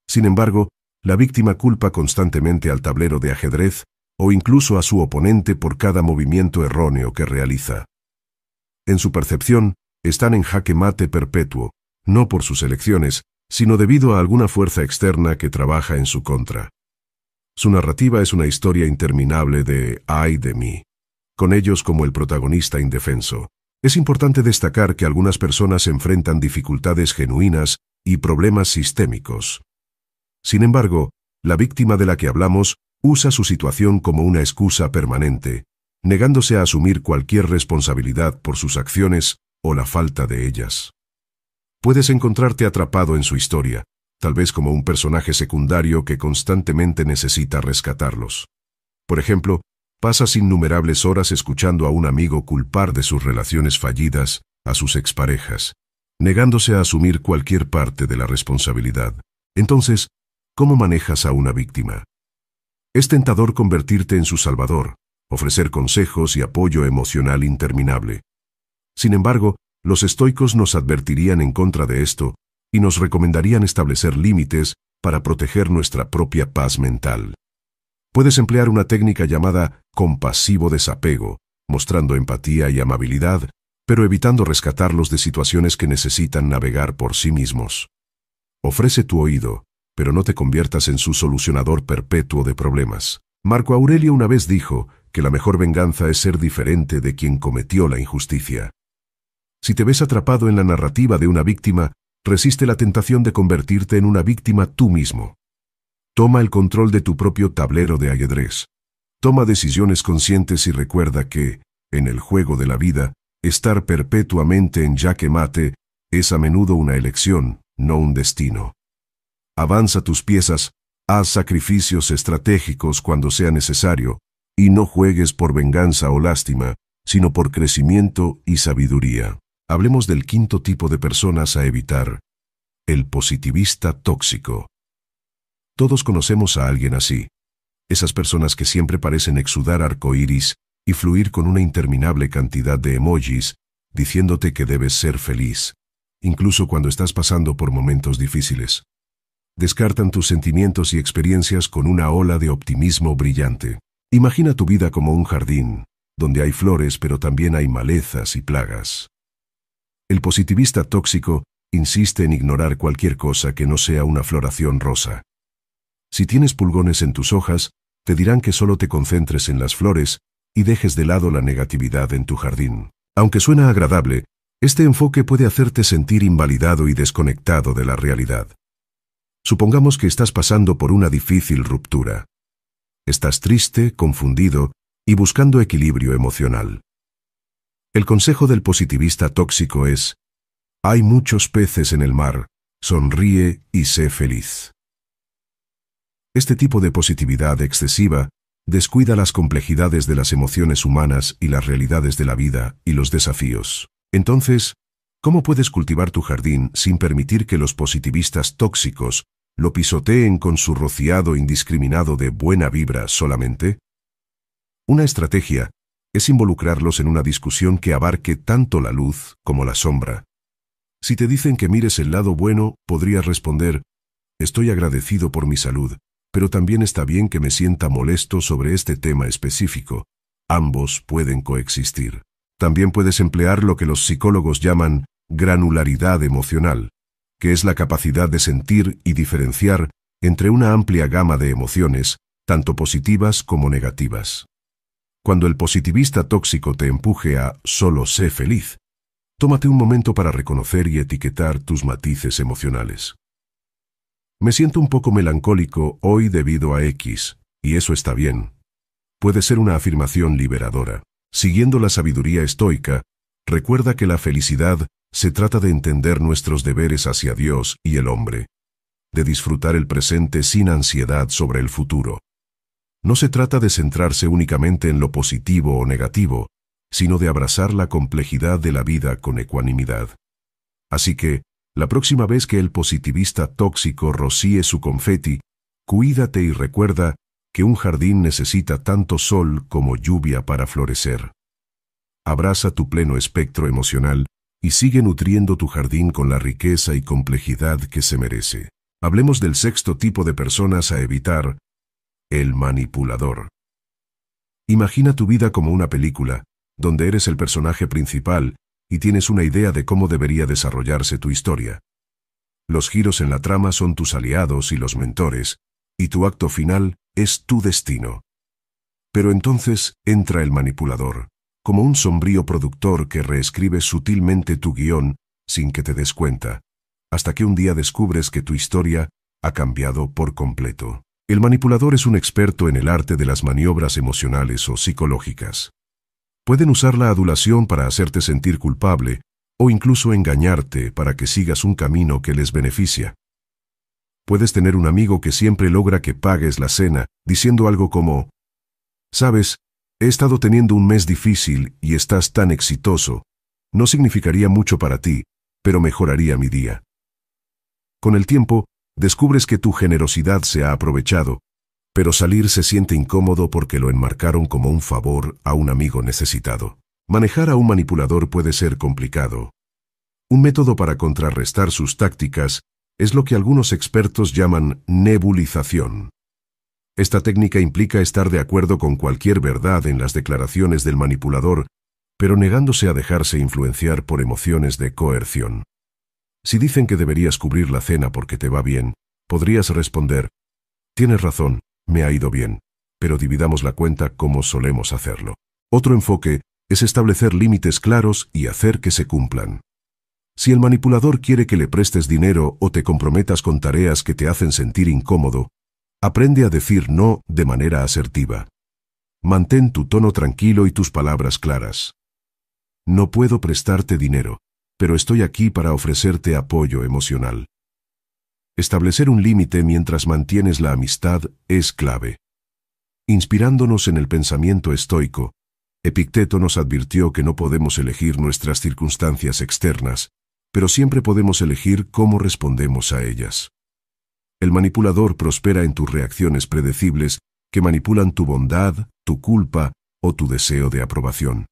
Sin embargo, la víctima culpa constantemente al tablero de ajedrez o incluso a su oponente por cada movimiento erróneo que realiza. En su percepción, están en jaque mate perpetuo, no por sus elecciones, sino debido a alguna fuerza externa que trabaja en su contra. Su narrativa es una historia interminable de ay de mí con ellos como el protagonista indefenso. Es importante destacar que algunas personas enfrentan dificultades genuinas y problemas sistémicos. Sin embargo, la víctima de la que hablamos usa su situación como una excusa permanente, negándose a asumir cualquier responsabilidad por sus acciones o la falta de ellas. Puedes encontrarte atrapado en su historia, tal vez como un personaje secundario que constantemente necesita rescatarlos. Por ejemplo, pasas innumerables horas escuchando a un amigo culpar de sus relaciones fallidas a sus exparejas, negándose a asumir cualquier parte de la responsabilidad. Entonces, ¿cómo manejas a una víctima? Es tentador convertirte en su salvador, ofrecer consejos y apoyo emocional interminable. Sin embargo, los estoicos nos advertirían en contra de esto y nos recomendarían establecer límites para proteger nuestra propia paz mental. Puedes emplear una técnica llamada compasivo desapego, mostrando empatía y amabilidad, pero evitando rescatarlos de situaciones que necesitan navegar por sí mismos. Ofrece tu oído, pero no te conviertas en su solucionador perpetuo de problemas. Marco Aurelio una vez dijo que la mejor venganza es ser diferente de quien cometió la injusticia. Si te ves atrapado en la narrativa de una víctima, resiste la tentación de convertirte en una víctima tú mismo. Toma el control de tu propio tablero de ajedrez. Toma decisiones conscientes y recuerda que, en el juego de la vida, estar perpetuamente en jaque mate es a menudo una elección, no un destino. Avanza tus piezas, haz sacrificios estratégicos cuando sea necesario, y no juegues por venganza o lástima, sino por crecimiento y sabiduría. Hablemos del quinto tipo de personas a evitar, el positivista tóxico. Todos conocemos a alguien así, esas personas que siempre parecen exudar arcoíris y fluir con una interminable cantidad de emojis, diciéndote que debes ser feliz, incluso cuando estás pasando por momentos difíciles. Descartan tus sentimientos y experiencias con una ola de optimismo brillante. Imagina tu vida como un jardín, donde hay flores pero también hay malezas y plagas. El positivista tóxico insiste en ignorar cualquier cosa que no sea una floración rosa. Si tienes pulgones en tus hojas, te dirán que solo te concentres en las flores y dejes de lado la negatividad en tu jardín. Aunque suena agradable, este enfoque puede hacerte sentir invalidado y desconectado de la realidad. Supongamos que estás pasando por una difícil ruptura. Estás triste, confundido y buscando equilibrio emocional. El consejo del positivista tóxico es, hay muchos peces en el mar, sonríe y sé feliz. Este tipo de positividad excesiva descuida las complejidades de las emociones humanas y las realidades de la vida y los desafíos. Entonces, ¿cómo puedes cultivar tu jardín sin permitir que los positivistas tóxicos lo pisoteen con su rociado indiscriminado de buena vibra solamente? Una estrategia es involucrarlos en una discusión que abarque tanto la luz como la sombra. Si te dicen que mires el lado bueno, podrías responder, estoy agradecido por mi salud, pero también está bien que me sienta molesto sobre este tema específico. Ambos pueden coexistir. También puedes emplear lo que los psicólogos llaman granularidad emocional, que es la capacidad de sentir y diferenciar entre una amplia gama de emociones, tanto positivas como negativas. Cuando el positivista tóxico te empuje a solo sé feliz, tómate un momento para reconocer y etiquetar tus matices emocionales. Me siento un poco melancólico hoy debido a X, y eso está bien. Puede ser una afirmación liberadora. Siguiendo la sabiduría estoica, recuerda que la felicidad se trata de entender nuestros deberes hacia Dios y el hombre, de disfrutar el presente sin ansiedad sobre el futuro. No se trata de centrarse únicamente en lo positivo o negativo, sino de abrazar la complejidad de la vida con ecuanimidad. Así que, la próxima vez que el positivista tóxico rocíe su confeti, cuídate y recuerda que un jardín necesita tanto sol como lluvia para florecer. Abraza tu pleno espectro emocional y sigue nutriendo tu jardín con la riqueza y complejidad que se merece. Hablemos del sexto tipo de personas a evitar, el manipulador. Imagina tu vida como una película, donde eres el personaje principal y tienes una idea de cómo debería desarrollarse tu historia. Los giros en la trama son tus aliados y los mentores, y tu acto final es tu destino. Pero entonces entra el manipulador, como un sombrío productor que reescribe sutilmente tu guión sin que te des cuenta, hasta que un día descubres que tu historia ha cambiado por completo. El manipulador es un experto en el arte de las maniobras emocionales o psicológicas. Pueden usar la adulación para hacerte sentir culpable o incluso engañarte para que sigas un camino que les beneficia. Puedes tener un amigo que siempre logra que pagues la cena, diciendo algo como, Sabes, he estado teniendo un mes difícil y estás tan exitoso. No significaría mucho para ti, pero mejoraría mi día. Con el tiempo, descubres que tu generosidad se ha aprovechado, pero salir se siente incómodo porque lo enmarcaron como un favor a un amigo necesitado. Manejar a un manipulador puede ser complicado. Un método para contrarrestar sus tácticas es lo que algunos expertos llaman nebulización. Esta técnica implica estar de acuerdo con cualquier verdad en las declaraciones del manipulador, pero negándose a dejarse influenciar por emociones de coerción. Si dicen que deberías cubrir la cena porque te va bien, podrías responder, tienes razón, me ha ido bien, pero dividamos la cuenta como solemos hacerlo. Otro enfoque es establecer límites claros y hacer que se cumplan. Si el manipulador quiere que le prestes dinero o te comprometas con tareas que te hacen sentir incómodo, aprende a decir no de manera asertiva. Mantén tu tono tranquilo y tus palabras claras. No puedo prestarte dinero, pero estoy aquí para ofrecerte apoyo emocional. Establecer un límite mientras mantienes la amistad es clave. Inspirándonos en el pensamiento estoico, Epicteto nos advirtió que no podemos elegir nuestras circunstancias externas, pero siempre podemos elegir cómo respondemos a ellas. El manipulador prospera en tus reacciones predecibles que manipulan tu bondad, tu culpa o tu deseo de aprobación.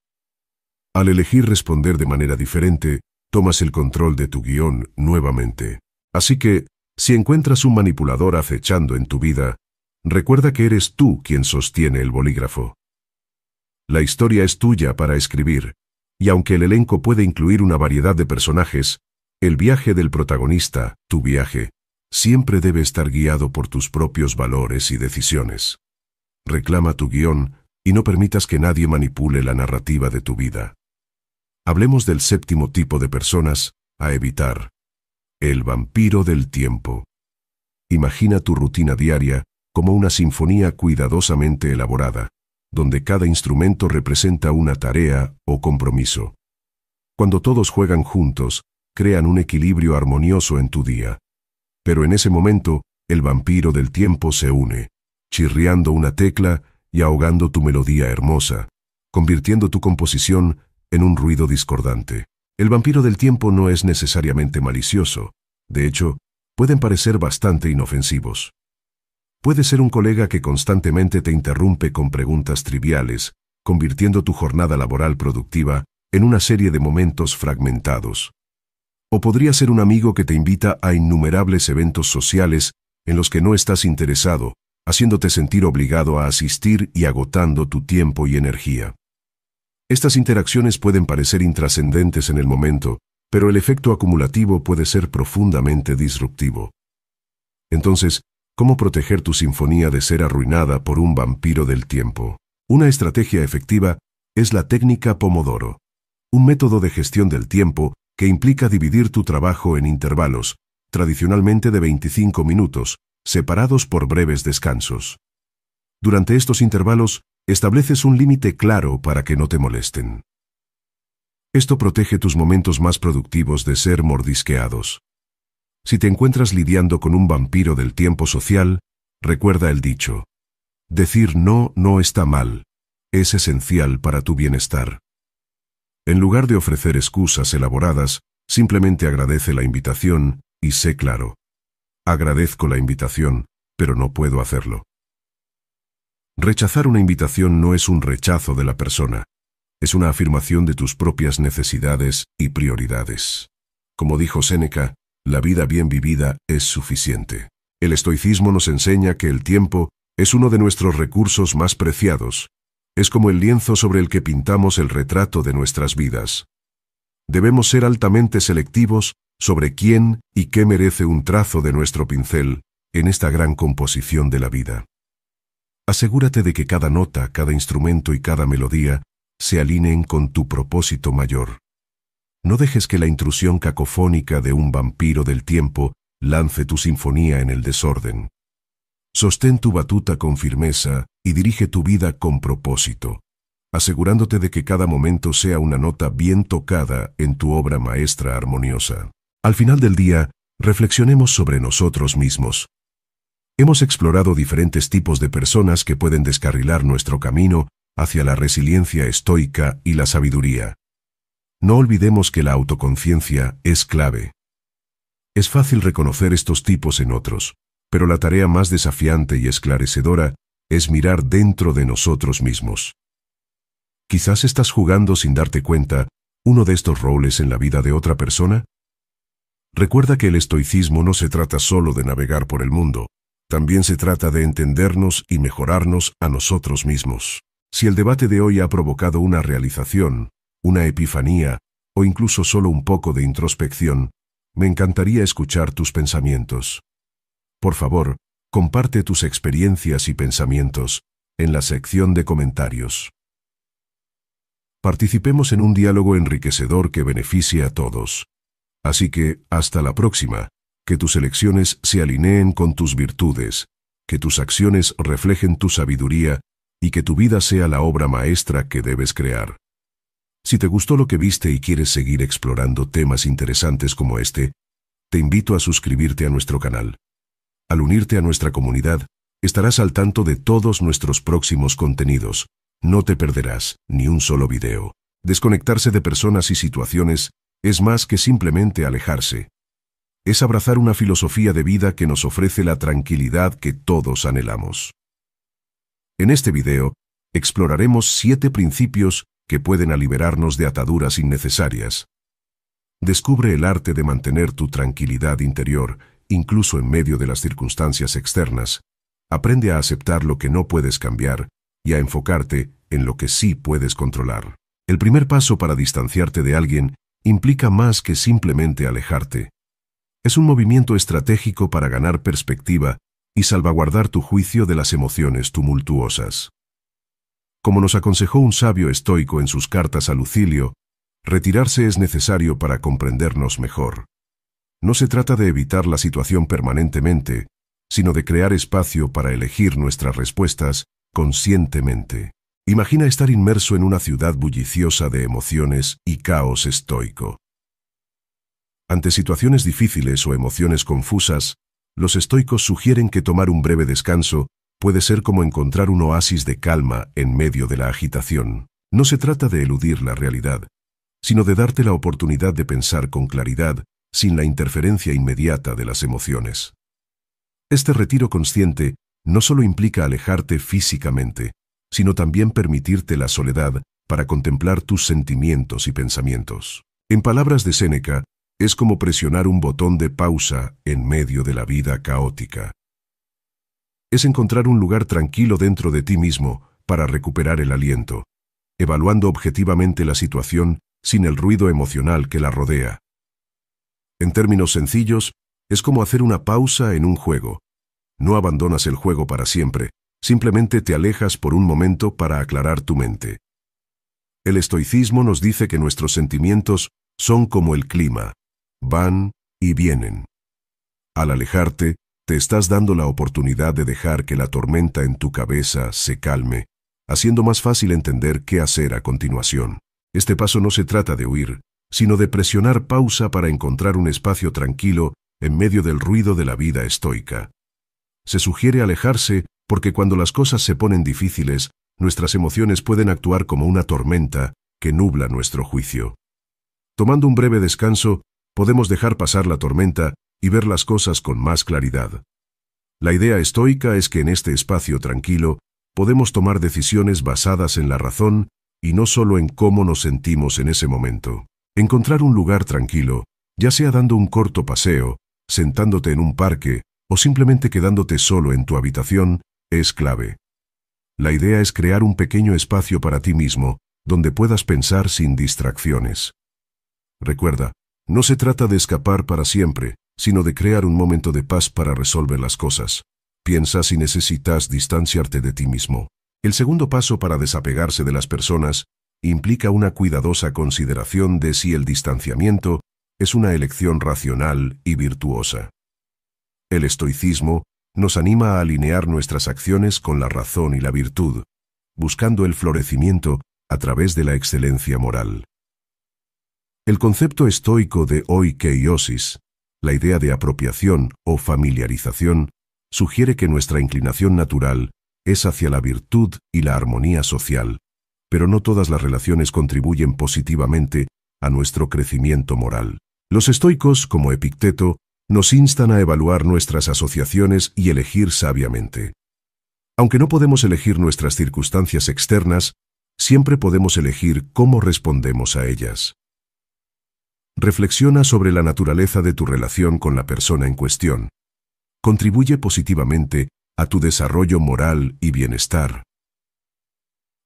Al elegir responder de manera diferente, tomas el control de tu guión nuevamente. Así que, si encuentras un manipulador acechando en tu vida, recuerda que eres tú quien sostiene el bolígrafo. La historia es tuya para escribir, y aunque el elenco puede incluir una variedad de personajes, el viaje del protagonista, tu viaje, siempre debe estar guiado por tus propios valores y decisiones. Reclama tu guión y no permitas que nadie manipule la narrativa de tu vida. Hablemos del séptimo tipo de personas, a evitar, el vampiro del tiempo. Imagina tu rutina diaria como una sinfonía cuidadosamente elaborada, donde cada instrumento representa una tarea o compromiso. Cuando todos juegan juntos, crean un equilibrio armonioso en tu día. Pero en ese momento, el vampiro del tiempo se une, chirriando una tecla y ahogando tu melodía hermosa, convirtiendo tu composición en un ruido discordante. El vampiro del tiempo no es necesariamente malicioso, de hecho, pueden parecer bastante inofensivos. Puede ser un colega que constantemente te interrumpe con preguntas triviales, convirtiendo tu jornada laboral productiva en una serie de momentos fragmentados. O podría ser un amigo que te invita a innumerables eventos sociales en los que no estás interesado, haciéndote sentir obligado a asistir y agotando tu tiempo y energía. Estas interacciones pueden parecer intrascendentes en el momento, pero el efecto acumulativo puede ser profundamente disruptivo. Entonces, ¿cómo proteger tu sinfonía de ser arruinada por un vampiro del tiempo? Una estrategia efectiva es la técnica Pomodoro, un método de gestión del tiempo que implica dividir tu trabajo en intervalos, tradicionalmente de 25 minutos, separados por breves descansos. Durante estos intervalos, estableces un límite claro para que no te molesten. Esto protege tus momentos más productivos de ser mordisqueados. Si te encuentras lidiando con un vampiro del tiempo social, recuerda el dicho. Decir no no está mal, es esencial para tu bienestar. En lugar de ofrecer excusas elaboradas, simplemente agradece la invitación y sé claro. Agradezco la invitación, pero no puedo hacerlo. Rechazar una invitación no es un rechazo de la persona, es una afirmación de tus propias necesidades y prioridades. Como dijo Séneca, la vida bien vivida es suficiente. El estoicismo nos enseña que el tiempo es uno de nuestros recursos más preciados. Es como el lienzo sobre el que pintamos el retrato de nuestras vidas. Debemos ser altamente selectivos sobre quién y qué merece un trazo de nuestro pincel en esta gran composición de la vida. Asegúrate de que cada nota, cada instrumento y cada melodía se alineen con tu propósito mayor. No dejes que la intrusión cacofónica de un vampiro del tiempo lance tu sinfonía en el desorden. Sostén tu batuta con firmeza y dirige tu vida con propósito, asegurándote de que cada momento sea una nota bien tocada en tu obra maestra armoniosa. Al final del día, reflexionemos sobre nosotros mismos, Hemos explorado diferentes tipos de personas que pueden descarrilar nuestro camino hacia la resiliencia estoica y la sabiduría. No olvidemos que la autoconciencia es clave. Es fácil reconocer estos tipos en otros, pero la tarea más desafiante y esclarecedora es mirar dentro de nosotros mismos. Quizás estás jugando sin darte cuenta uno de estos roles en la vida de otra persona. Recuerda que el estoicismo no se trata solo de navegar por el mundo, también se trata de entendernos y mejorarnos a nosotros mismos. Si el debate de hoy ha provocado una realización, una epifanía, o incluso solo un poco de introspección, me encantaría escuchar tus pensamientos. Por favor, comparte tus experiencias y pensamientos en la sección de comentarios. Participemos en un diálogo enriquecedor que beneficie a todos. Así que, hasta la próxima que tus elecciones se alineen con tus virtudes, que tus acciones reflejen tu sabiduría y que tu vida sea la obra maestra que debes crear. Si te gustó lo que viste y quieres seguir explorando temas interesantes como este, te invito a suscribirte a nuestro canal. Al unirte a nuestra comunidad, estarás al tanto de todos nuestros próximos contenidos. No te perderás ni un solo video. Desconectarse de personas y situaciones es más que simplemente alejarse es abrazar una filosofía de vida que nos ofrece la tranquilidad que todos anhelamos. En este video, exploraremos siete principios que pueden liberarnos de ataduras innecesarias. Descubre el arte de mantener tu tranquilidad interior, incluso en medio de las circunstancias externas. Aprende a aceptar lo que no puedes cambiar y a enfocarte en lo que sí puedes controlar. El primer paso para distanciarte de alguien implica más que simplemente alejarte. Es un movimiento estratégico para ganar perspectiva y salvaguardar tu juicio de las emociones tumultuosas. Como nos aconsejó un sabio estoico en sus cartas a Lucilio, retirarse es necesario para comprendernos mejor. No se trata de evitar la situación permanentemente, sino de crear espacio para elegir nuestras respuestas conscientemente. Imagina estar inmerso en una ciudad bulliciosa de emociones y caos estoico. Ante situaciones difíciles o emociones confusas, los estoicos sugieren que tomar un breve descanso puede ser como encontrar un oasis de calma en medio de la agitación. No se trata de eludir la realidad, sino de darte la oportunidad de pensar con claridad sin la interferencia inmediata de las emociones. Este retiro consciente no solo implica alejarte físicamente, sino también permitirte la soledad para contemplar tus sentimientos y pensamientos. En palabras de Séneca, es como presionar un botón de pausa en medio de la vida caótica. Es encontrar un lugar tranquilo dentro de ti mismo para recuperar el aliento, evaluando objetivamente la situación sin el ruido emocional que la rodea. En términos sencillos, es como hacer una pausa en un juego. No abandonas el juego para siempre, simplemente te alejas por un momento para aclarar tu mente. El estoicismo nos dice que nuestros sentimientos son como el clima van y vienen. Al alejarte, te estás dando la oportunidad de dejar que la tormenta en tu cabeza se calme, haciendo más fácil entender qué hacer a continuación. Este paso no se trata de huir, sino de presionar pausa para encontrar un espacio tranquilo en medio del ruido de la vida estoica. Se sugiere alejarse porque cuando las cosas se ponen difíciles, nuestras emociones pueden actuar como una tormenta que nubla nuestro juicio. Tomando un breve descanso, podemos dejar pasar la tormenta y ver las cosas con más claridad. La idea estoica es que en este espacio tranquilo podemos tomar decisiones basadas en la razón y no solo en cómo nos sentimos en ese momento. Encontrar un lugar tranquilo, ya sea dando un corto paseo, sentándote en un parque o simplemente quedándote solo en tu habitación, es clave. La idea es crear un pequeño espacio para ti mismo, donde puedas pensar sin distracciones. Recuerda, no se trata de escapar para siempre, sino de crear un momento de paz para resolver las cosas. Piensa si necesitas distanciarte de ti mismo. El segundo paso para desapegarse de las personas implica una cuidadosa consideración de si el distanciamiento es una elección racional y virtuosa. El estoicismo nos anima a alinear nuestras acciones con la razón y la virtud, buscando el florecimiento a través de la excelencia moral. El concepto estoico de oikeiosis, la idea de apropiación o familiarización, sugiere que nuestra inclinación natural es hacia la virtud y la armonía social, pero no todas las relaciones contribuyen positivamente a nuestro crecimiento moral. Los estoicos, como Epicteto, nos instan a evaluar nuestras asociaciones y elegir sabiamente. Aunque no podemos elegir nuestras circunstancias externas, siempre podemos elegir cómo respondemos a ellas. Reflexiona sobre la naturaleza de tu relación con la persona en cuestión. Contribuye positivamente a tu desarrollo moral y bienestar.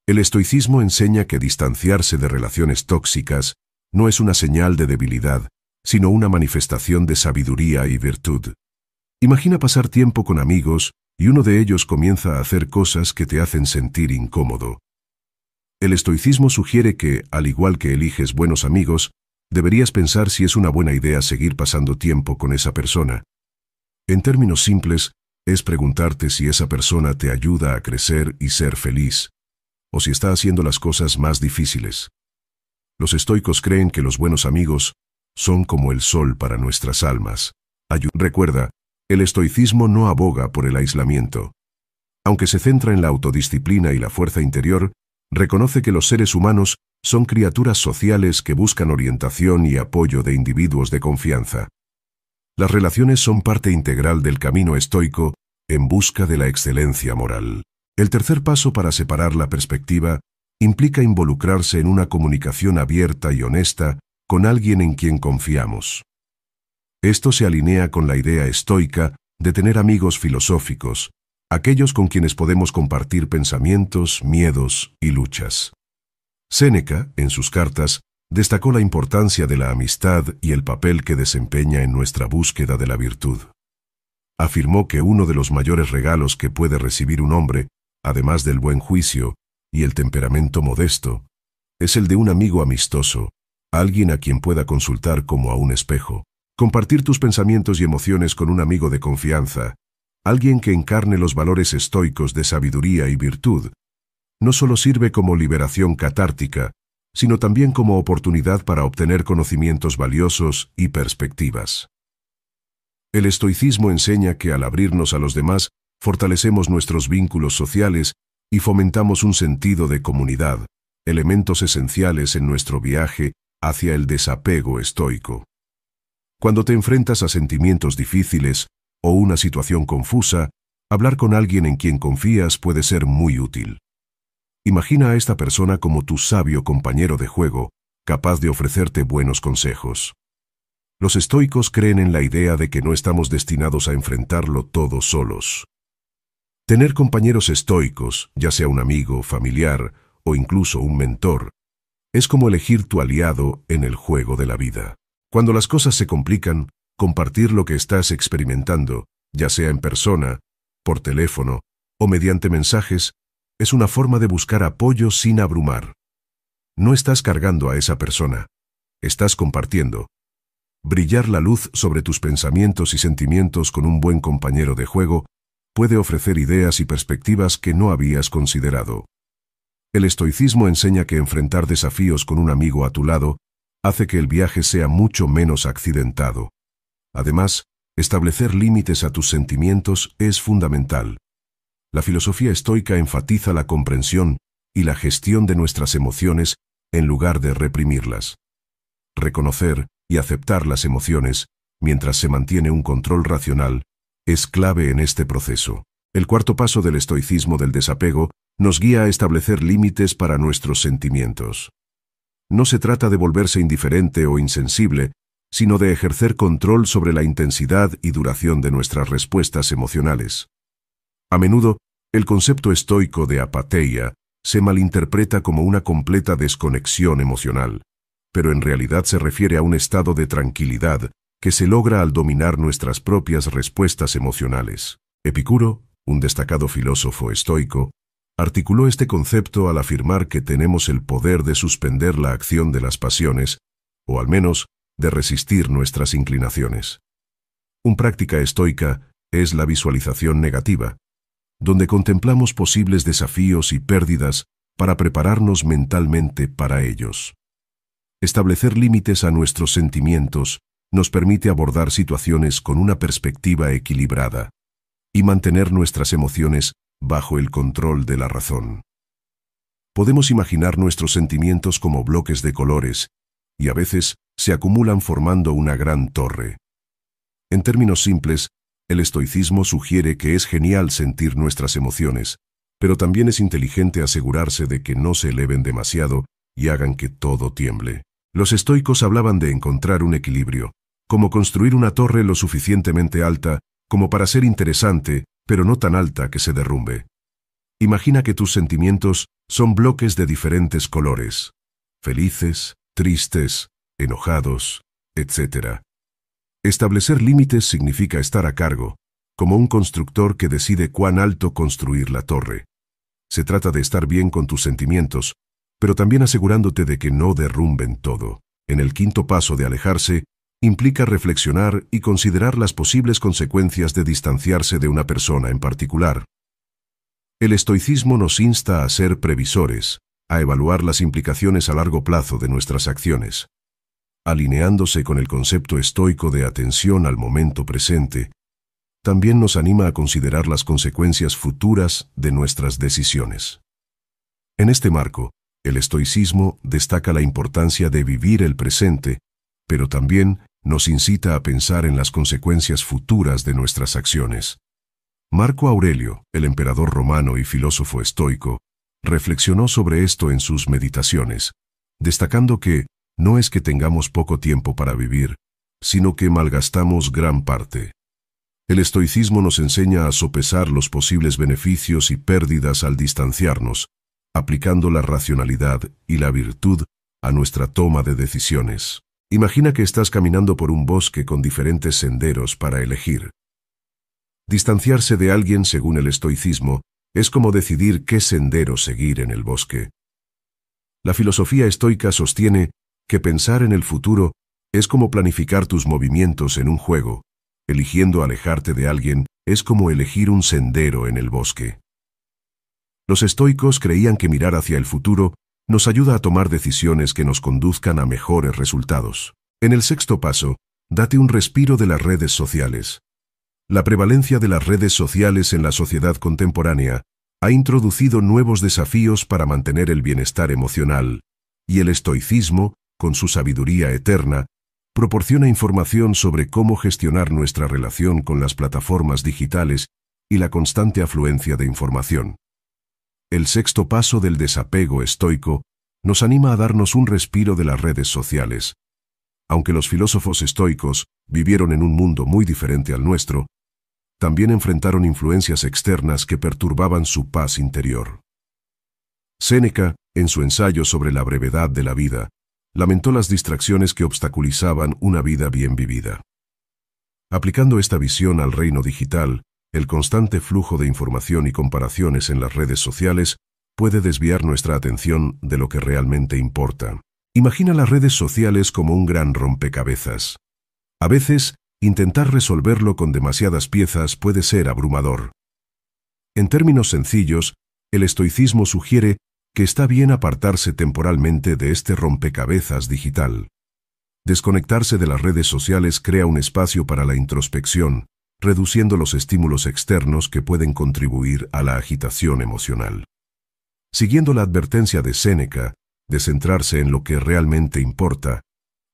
El estoicismo enseña que distanciarse de relaciones tóxicas no es una señal de debilidad, sino una manifestación de sabiduría y virtud. Imagina pasar tiempo con amigos y uno de ellos comienza a hacer cosas que te hacen sentir incómodo. El estoicismo sugiere que, al igual que eliges buenos amigos, deberías pensar si es una buena idea seguir pasando tiempo con esa persona. En términos simples, es preguntarte si esa persona te ayuda a crecer y ser feliz, o si está haciendo las cosas más difíciles. Los estoicos creen que los buenos amigos son como el sol para nuestras almas. Recuerda, el estoicismo no aboga por el aislamiento. Aunque se centra en la autodisciplina y la fuerza interior, reconoce que los seres humanos son criaturas sociales que buscan orientación y apoyo de individuos de confianza. Las relaciones son parte integral del camino estoico en busca de la excelencia moral. El tercer paso para separar la perspectiva implica involucrarse en una comunicación abierta y honesta con alguien en quien confiamos. Esto se alinea con la idea estoica de tener amigos filosóficos, aquellos con quienes podemos compartir pensamientos, miedos y luchas. Séneca, en sus cartas, destacó la importancia de la amistad y el papel que desempeña en nuestra búsqueda de la virtud. Afirmó que uno de los mayores regalos que puede recibir un hombre, además del buen juicio y el temperamento modesto, es el de un amigo amistoso, alguien a quien pueda consultar como a un espejo. Compartir tus pensamientos y emociones con un amigo de confianza, alguien que encarne los valores estoicos de sabiduría y virtud, no solo sirve como liberación catártica, sino también como oportunidad para obtener conocimientos valiosos y perspectivas. El estoicismo enseña que al abrirnos a los demás, fortalecemos nuestros vínculos sociales y fomentamos un sentido de comunidad, elementos esenciales en nuestro viaje hacia el desapego estoico. Cuando te enfrentas a sentimientos difíciles o una situación confusa, hablar con alguien en quien confías puede ser muy útil. Imagina a esta persona como tu sabio compañero de juego, capaz de ofrecerte buenos consejos. Los estoicos creen en la idea de que no estamos destinados a enfrentarlo todos solos. Tener compañeros estoicos, ya sea un amigo, familiar o incluso un mentor, es como elegir tu aliado en el juego de la vida. Cuando las cosas se complican, compartir lo que estás experimentando, ya sea en persona, por teléfono o mediante mensajes, es una forma de buscar apoyo sin abrumar. No estás cargando a esa persona. Estás compartiendo. Brillar la luz sobre tus pensamientos y sentimientos con un buen compañero de juego puede ofrecer ideas y perspectivas que no habías considerado. El estoicismo enseña que enfrentar desafíos con un amigo a tu lado hace que el viaje sea mucho menos accidentado. Además, establecer límites a tus sentimientos es fundamental la filosofía estoica enfatiza la comprensión y la gestión de nuestras emociones en lugar de reprimirlas. Reconocer y aceptar las emociones, mientras se mantiene un control racional, es clave en este proceso. El cuarto paso del estoicismo del desapego nos guía a establecer límites para nuestros sentimientos. No se trata de volverse indiferente o insensible, sino de ejercer control sobre la intensidad y duración de nuestras respuestas emocionales. A menudo, el concepto estoico de apateia se malinterpreta como una completa desconexión emocional, pero en realidad se refiere a un estado de tranquilidad que se logra al dominar nuestras propias respuestas emocionales. Epicuro, un destacado filósofo estoico, articuló este concepto al afirmar que tenemos el poder de suspender la acción de las pasiones, o al menos, de resistir nuestras inclinaciones. Un práctica estoica es la visualización negativa, donde contemplamos posibles desafíos y pérdidas para prepararnos mentalmente para ellos. Establecer límites a nuestros sentimientos nos permite abordar situaciones con una perspectiva equilibrada y mantener nuestras emociones bajo el control de la razón. Podemos imaginar nuestros sentimientos como bloques de colores, y a veces se acumulan formando una gran torre. En términos simples, el estoicismo sugiere que es genial sentir nuestras emociones, pero también es inteligente asegurarse de que no se eleven demasiado y hagan que todo tiemble. Los estoicos hablaban de encontrar un equilibrio, como construir una torre lo suficientemente alta como para ser interesante, pero no tan alta que se derrumbe. Imagina que tus sentimientos son bloques de diferentes colores, felices, tristes, enojados, etc. Establecer límites significa estar a cargo, como un constructor que decide cuán alto construir la torre. Se trata de estar bien con tus sentimientos, pero también asegurándote de que no derrumben todo. En el quinto paso de alejarse, implica reflexionar y considerar las posibles consecuencias de distanciarse de una persona en particular. El estoicismo nos insta a ser previsores, a evaluar las implicaciones a largo plazo de nuestras acciones alineándose con el concepto estoico de atención al momento presente, también nos anima a considerar las consecuencias futuras de nuestras decisiones. En este marco, el estoicismo destaca la importancia de vivir el presente, pero también nos incita a pensar en las consecuencias futuras de nuestras acciones. Marco Aurelio, el emperador romano y filósofo estoico, reflexionó sobre esto en sus meditaciones, destacando que no es que tengamos poco tiempo para vivir, sino que malgastamos gran parte. El estoicismo nos enseña a sopesar los posibles beneficios y pérdidas al distanciarnos, aplicando la racionalidad y la virtud a nuestra toma de decisiones. Imagina que estás caminando por un bosque con diferentes senderos para elegir. Distanciarse de alguien, según el estoicismo, es como decidir qué sendero seguir en el bosque. La filosofía estoica sostiene que pensar en el futuro es como planificar tus movimientos en un juego. Eligiendo alejarte de alguien es como elegir un sendero en el bosque. Los estoicos creían que mirar hacia el futuro nos ayuda a tomar decisiones que nos conduzcan a mejores resultados. En el sexto paso, date un respiro de las redes sociales. La prevalencia de las redes sociales en la sociedad contemporánea ha introducido nuevos desafíos para mantener el bienestar emocional, y el estoicismo con su sabiduría eterna, proporciona información sobre cómo gestionar nuestra relación con las plataformas digitales y la constante afluencia de información. El sexto paso del desapego estoico nos anima a darnos un respiro de las redes sociales. Aunque los filósofos estoicos vivieron en un mundo muy diferente al nuestro, también enfrentaron influencias externas que perturbaban su paz interior. Séneca, en su ensayo sobre la brevedad de la vida, lamentó las distracciones que obstaculizaban una vida bien vivida. Aplicando esta visión al reino digital, el constante flujo de información y comparaciones en las redes sociales puede desviar nuestra atención de lo que realmente importa. Imagina las redes sociales como un gran rompecabezas. A veces, intentar resolverlo con demasiadas piezas puede ser abrumador. En términos sencillos, el estoicismo sugiere que está bien apartarse temporalmente de este rompecabezas digital. Desconectarse de las redes sociales crea un espacio para la introspección, reduciendo los estímulos externos que pueden contribuir a la agitación emocional. Siguiendo la advertencia de Séneca, de centrarse en lo que realmente importa,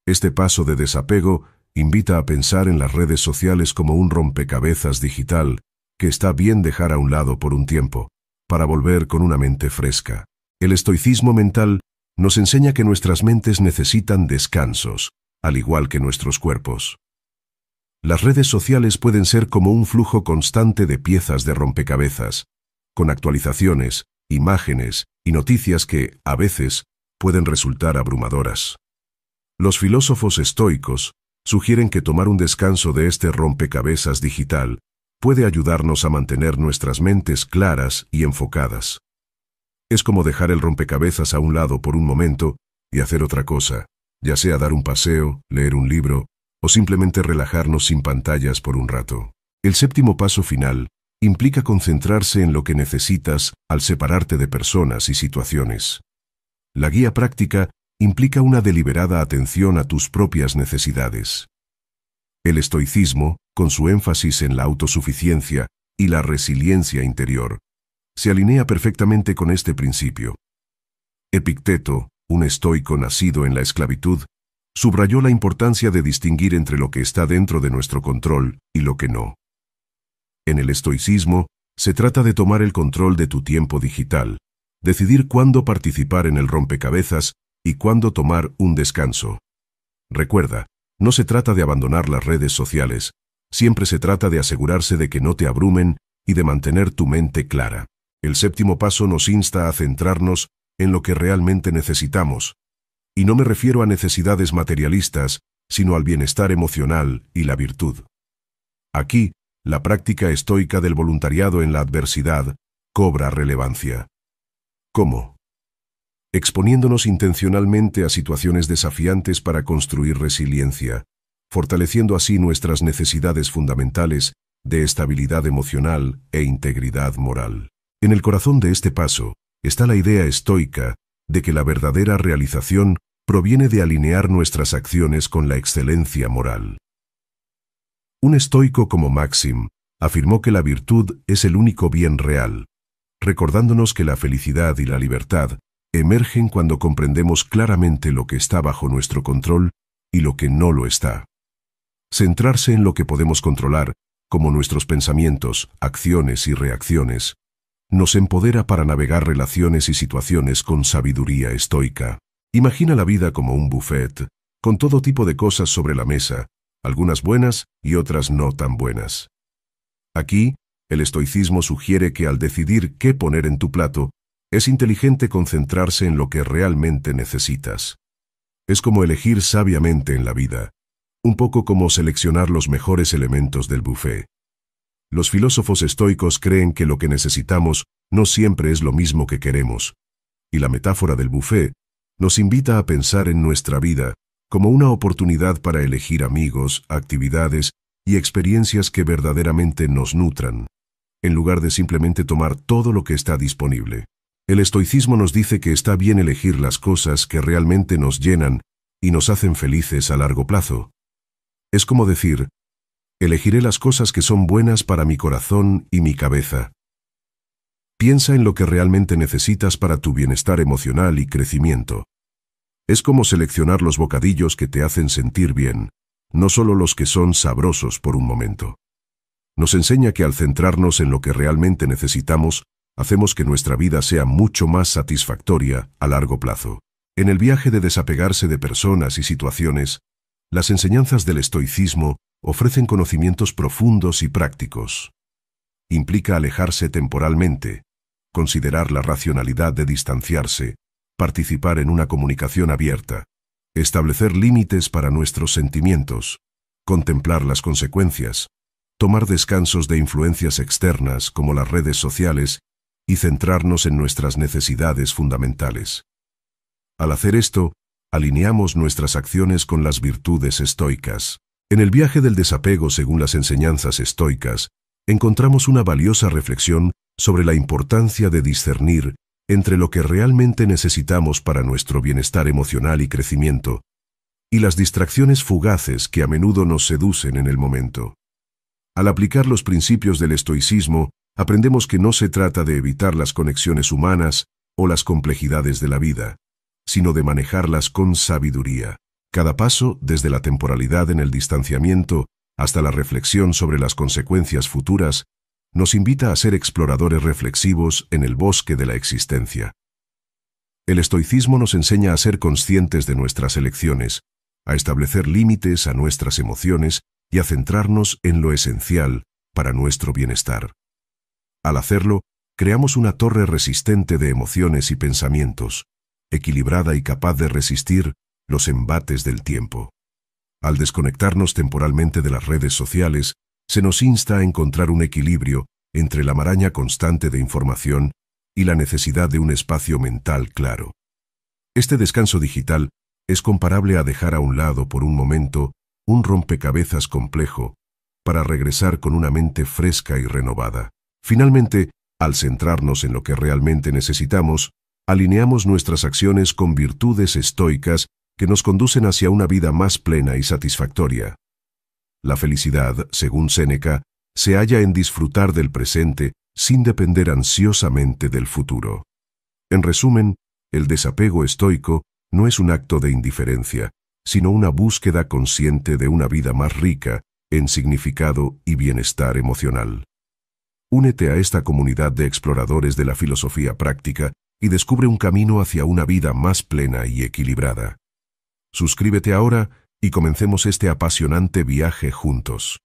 este paso de desapego invita a pensar en las redes sociales como un rompecabezas digital que está bien dejar a un lado por un tiempo, para volver con una mente fresca. El estoicismo mental nos enseña que nuestras mentes necesitan descansos, al igual que nuestros cuerpos. Las redes sociales pueden ser como un flujo constante de piezas de rompecabezas, con actualizaciones, imágenes y noticias que, a veces, pueden resultar abrumadoras. Los filósofos estoicos sugieren que tomar un descanso de este rompecabezas digital puede ayudarnos a mantener nuestras mentes claras y enfocadas. Es como dejar el rompecabezas a un lado por un momento y hacer otra cosa, ya sea dar un paseo, leer un libro o simplemente relajarnos sin pantallas por un rato. El séptimo paso final implica concentrarse en lo que necesitas al separarte de personas y situaciones. La guía práctica implica una deliberada atención a tus propias necesidades. El estoicismo, con su énfasis en la autosuficiencia y la resiliencia interior, se alinea perfectamente con este principio. Epicteto, un estoico nacido en la esclavitud, subrayó la importancia de distinguir entre lo que está dentro de nuestro control y lo que no. En el estoicismo, se trata de tomar el control de tu tiempo digital, decidir cuándo participar en el rompecabezas y cuándo tomar un descanso. Recuerda, no se trata de abandonar las redes sociales, siempre se trata de asegurarse de que no te abrumen y de mantener tu mente clara. El séptimo paso nos insta a centrarnos en lo que realmente necesitamos. Y no me refiero a necesidades materialistas, sino al bienestar emocional y la virtud. Aquí, la práctica estoica del voluntariado en la adversidad cobra relevancia. ¿Cómo? Exponiéndonos intencionalmente a situaciones desafiantes para construir resiliencia, fortaleciendo así nuestras necesidades fundamentales de estabilidad emocional e integridad moral. En el corazón de este paso está la idea estoica de que la verdadera realización proviene de alinear nuestras acciones con la excelencia moral. Un estoico como Maxim afirmó que la virtud es el único bien real, recordándonos que la felicidad y la libertad emergen cuando comprendemos claramente lo que está bajo nuestro control y lo que no lo está. Centrarse en lo que podemos controlar, como nuestros pensamientos, acciones y reacciones, nos empodera para navegar relaciones y situaciones con sabiduría estoica. Imagina la vida como un buffet, con todo tipo de cosas sobre la mesa, algunas buenas y otras no tan buenas. Aquí, el estoicismo sugiere que al decidir qué poner en tu plato, es inteligente concentrarse en lo que realmente necesitas. Es como elegir sabiamente en la vida, un poco como seleccionar los mejores elementos del buffet. Los filósofos estoicos creen que lo que necesitamos no siempre es lo mismo que queremos. Y la metáfora del buffet nos invita a pensar en nuestra vida como una oportunidad para elegir amigos, actividades y experiencias que verdaderamente nos nutran, en lugar de simplemente tomar todo lo que está disponible. El estoicismo nos dice que está bien elegir las cosas que realmente nos llenan y nos hacen felices a largo plazo. Es como decir, Elegiré las cosas que son buenas para mi corazón y mi cabeza. Piensa en lo que realmente necesitas para tu bienestar emocional y crecimiento. Es como seleccionar los bocadillos que te hacen sentir bien, no solo los que son sabrosos por un momento. Nos enseña que al centrarnos en lo que realmente necesitamos, hacemos que nuestra vida sea mucho más satisfactoria a largo plazo. En el viaje de desapegarse de personas y situaciones, las enseñanzas del estoicismo ofrecen conocimientos profundos y prácticos. Implica alejarse temporalmente, considerar la racionalidad de distanciarse, participar en una comunicación abierta, establecer límites para nuestros sentimientos, contemplar las consecuencias, tomar descansos de influencias externas como las redes sociales y centrarnos en nuestras necesidades fundamentales. Al hacer esto, alineamos nuestras acciones con las virtudes estoicas. En el viaje del desapego según las enseñanzas estoicas, encontramos una valiosa reflexión sobre la importancia de discernir entre lo que realmente necesitamos para nuestro bienestar emocional y crecimiento, y las distracciones fugaces que a menudo nos seducen en el momento. Al aplicar los principios del estoicismo, aprendemos que no se trata de evitar las conexiones humanas o las complejidades de la vida, sino de manejarlas con sabiduría. Cada paso, desde la temporalidad en el distanciamiento hasta la reflexión sobre las consecuencias futuras, nos invita a ser exploradores reflexivos en el bosque de la existencia. El estoicismo nos enseña a ser conscientes de nuestras elecciones, a establecer límites a nuestras emociones y a centrarnos en lo esencial para nuestro bienestar. Al hacerlo, creamos una torre resistente de emociones y pensamientos, equilibrada y capaz de resistir los embates del tiempo. Al desconectarnos temporalmente de las redes sociales, se nos insta a encontrar un equilibrio entre la maraña constante de información y la necesidad de un espacio mental claro. Este descanso digital es comparable a dejar a un lado por un momento un rompecabezas complejo para regresar con una mente fresca y renovada. Finalmente, al centrarnos en lo que realmente necesitamos, alineamos nuestras acciones con virtudes estoicas que nos conducen hacia una vida más plena y satisfactoria. La felicidad, según Séneca, se halla en disfrutar del presente sin depender ansiosamente del futuro. En resumen, el desapego estoico no es un acto de indiferencia, sino una búsqueda consciente de una vida más rica en significado y bienestar emocional. Únete a esta comunidad de exploradores de la filosofía práctica y descubre un camino hacia una vida más plena y equilibrada. Suscríbete ahora y comencemos este apasionante viaje juntos.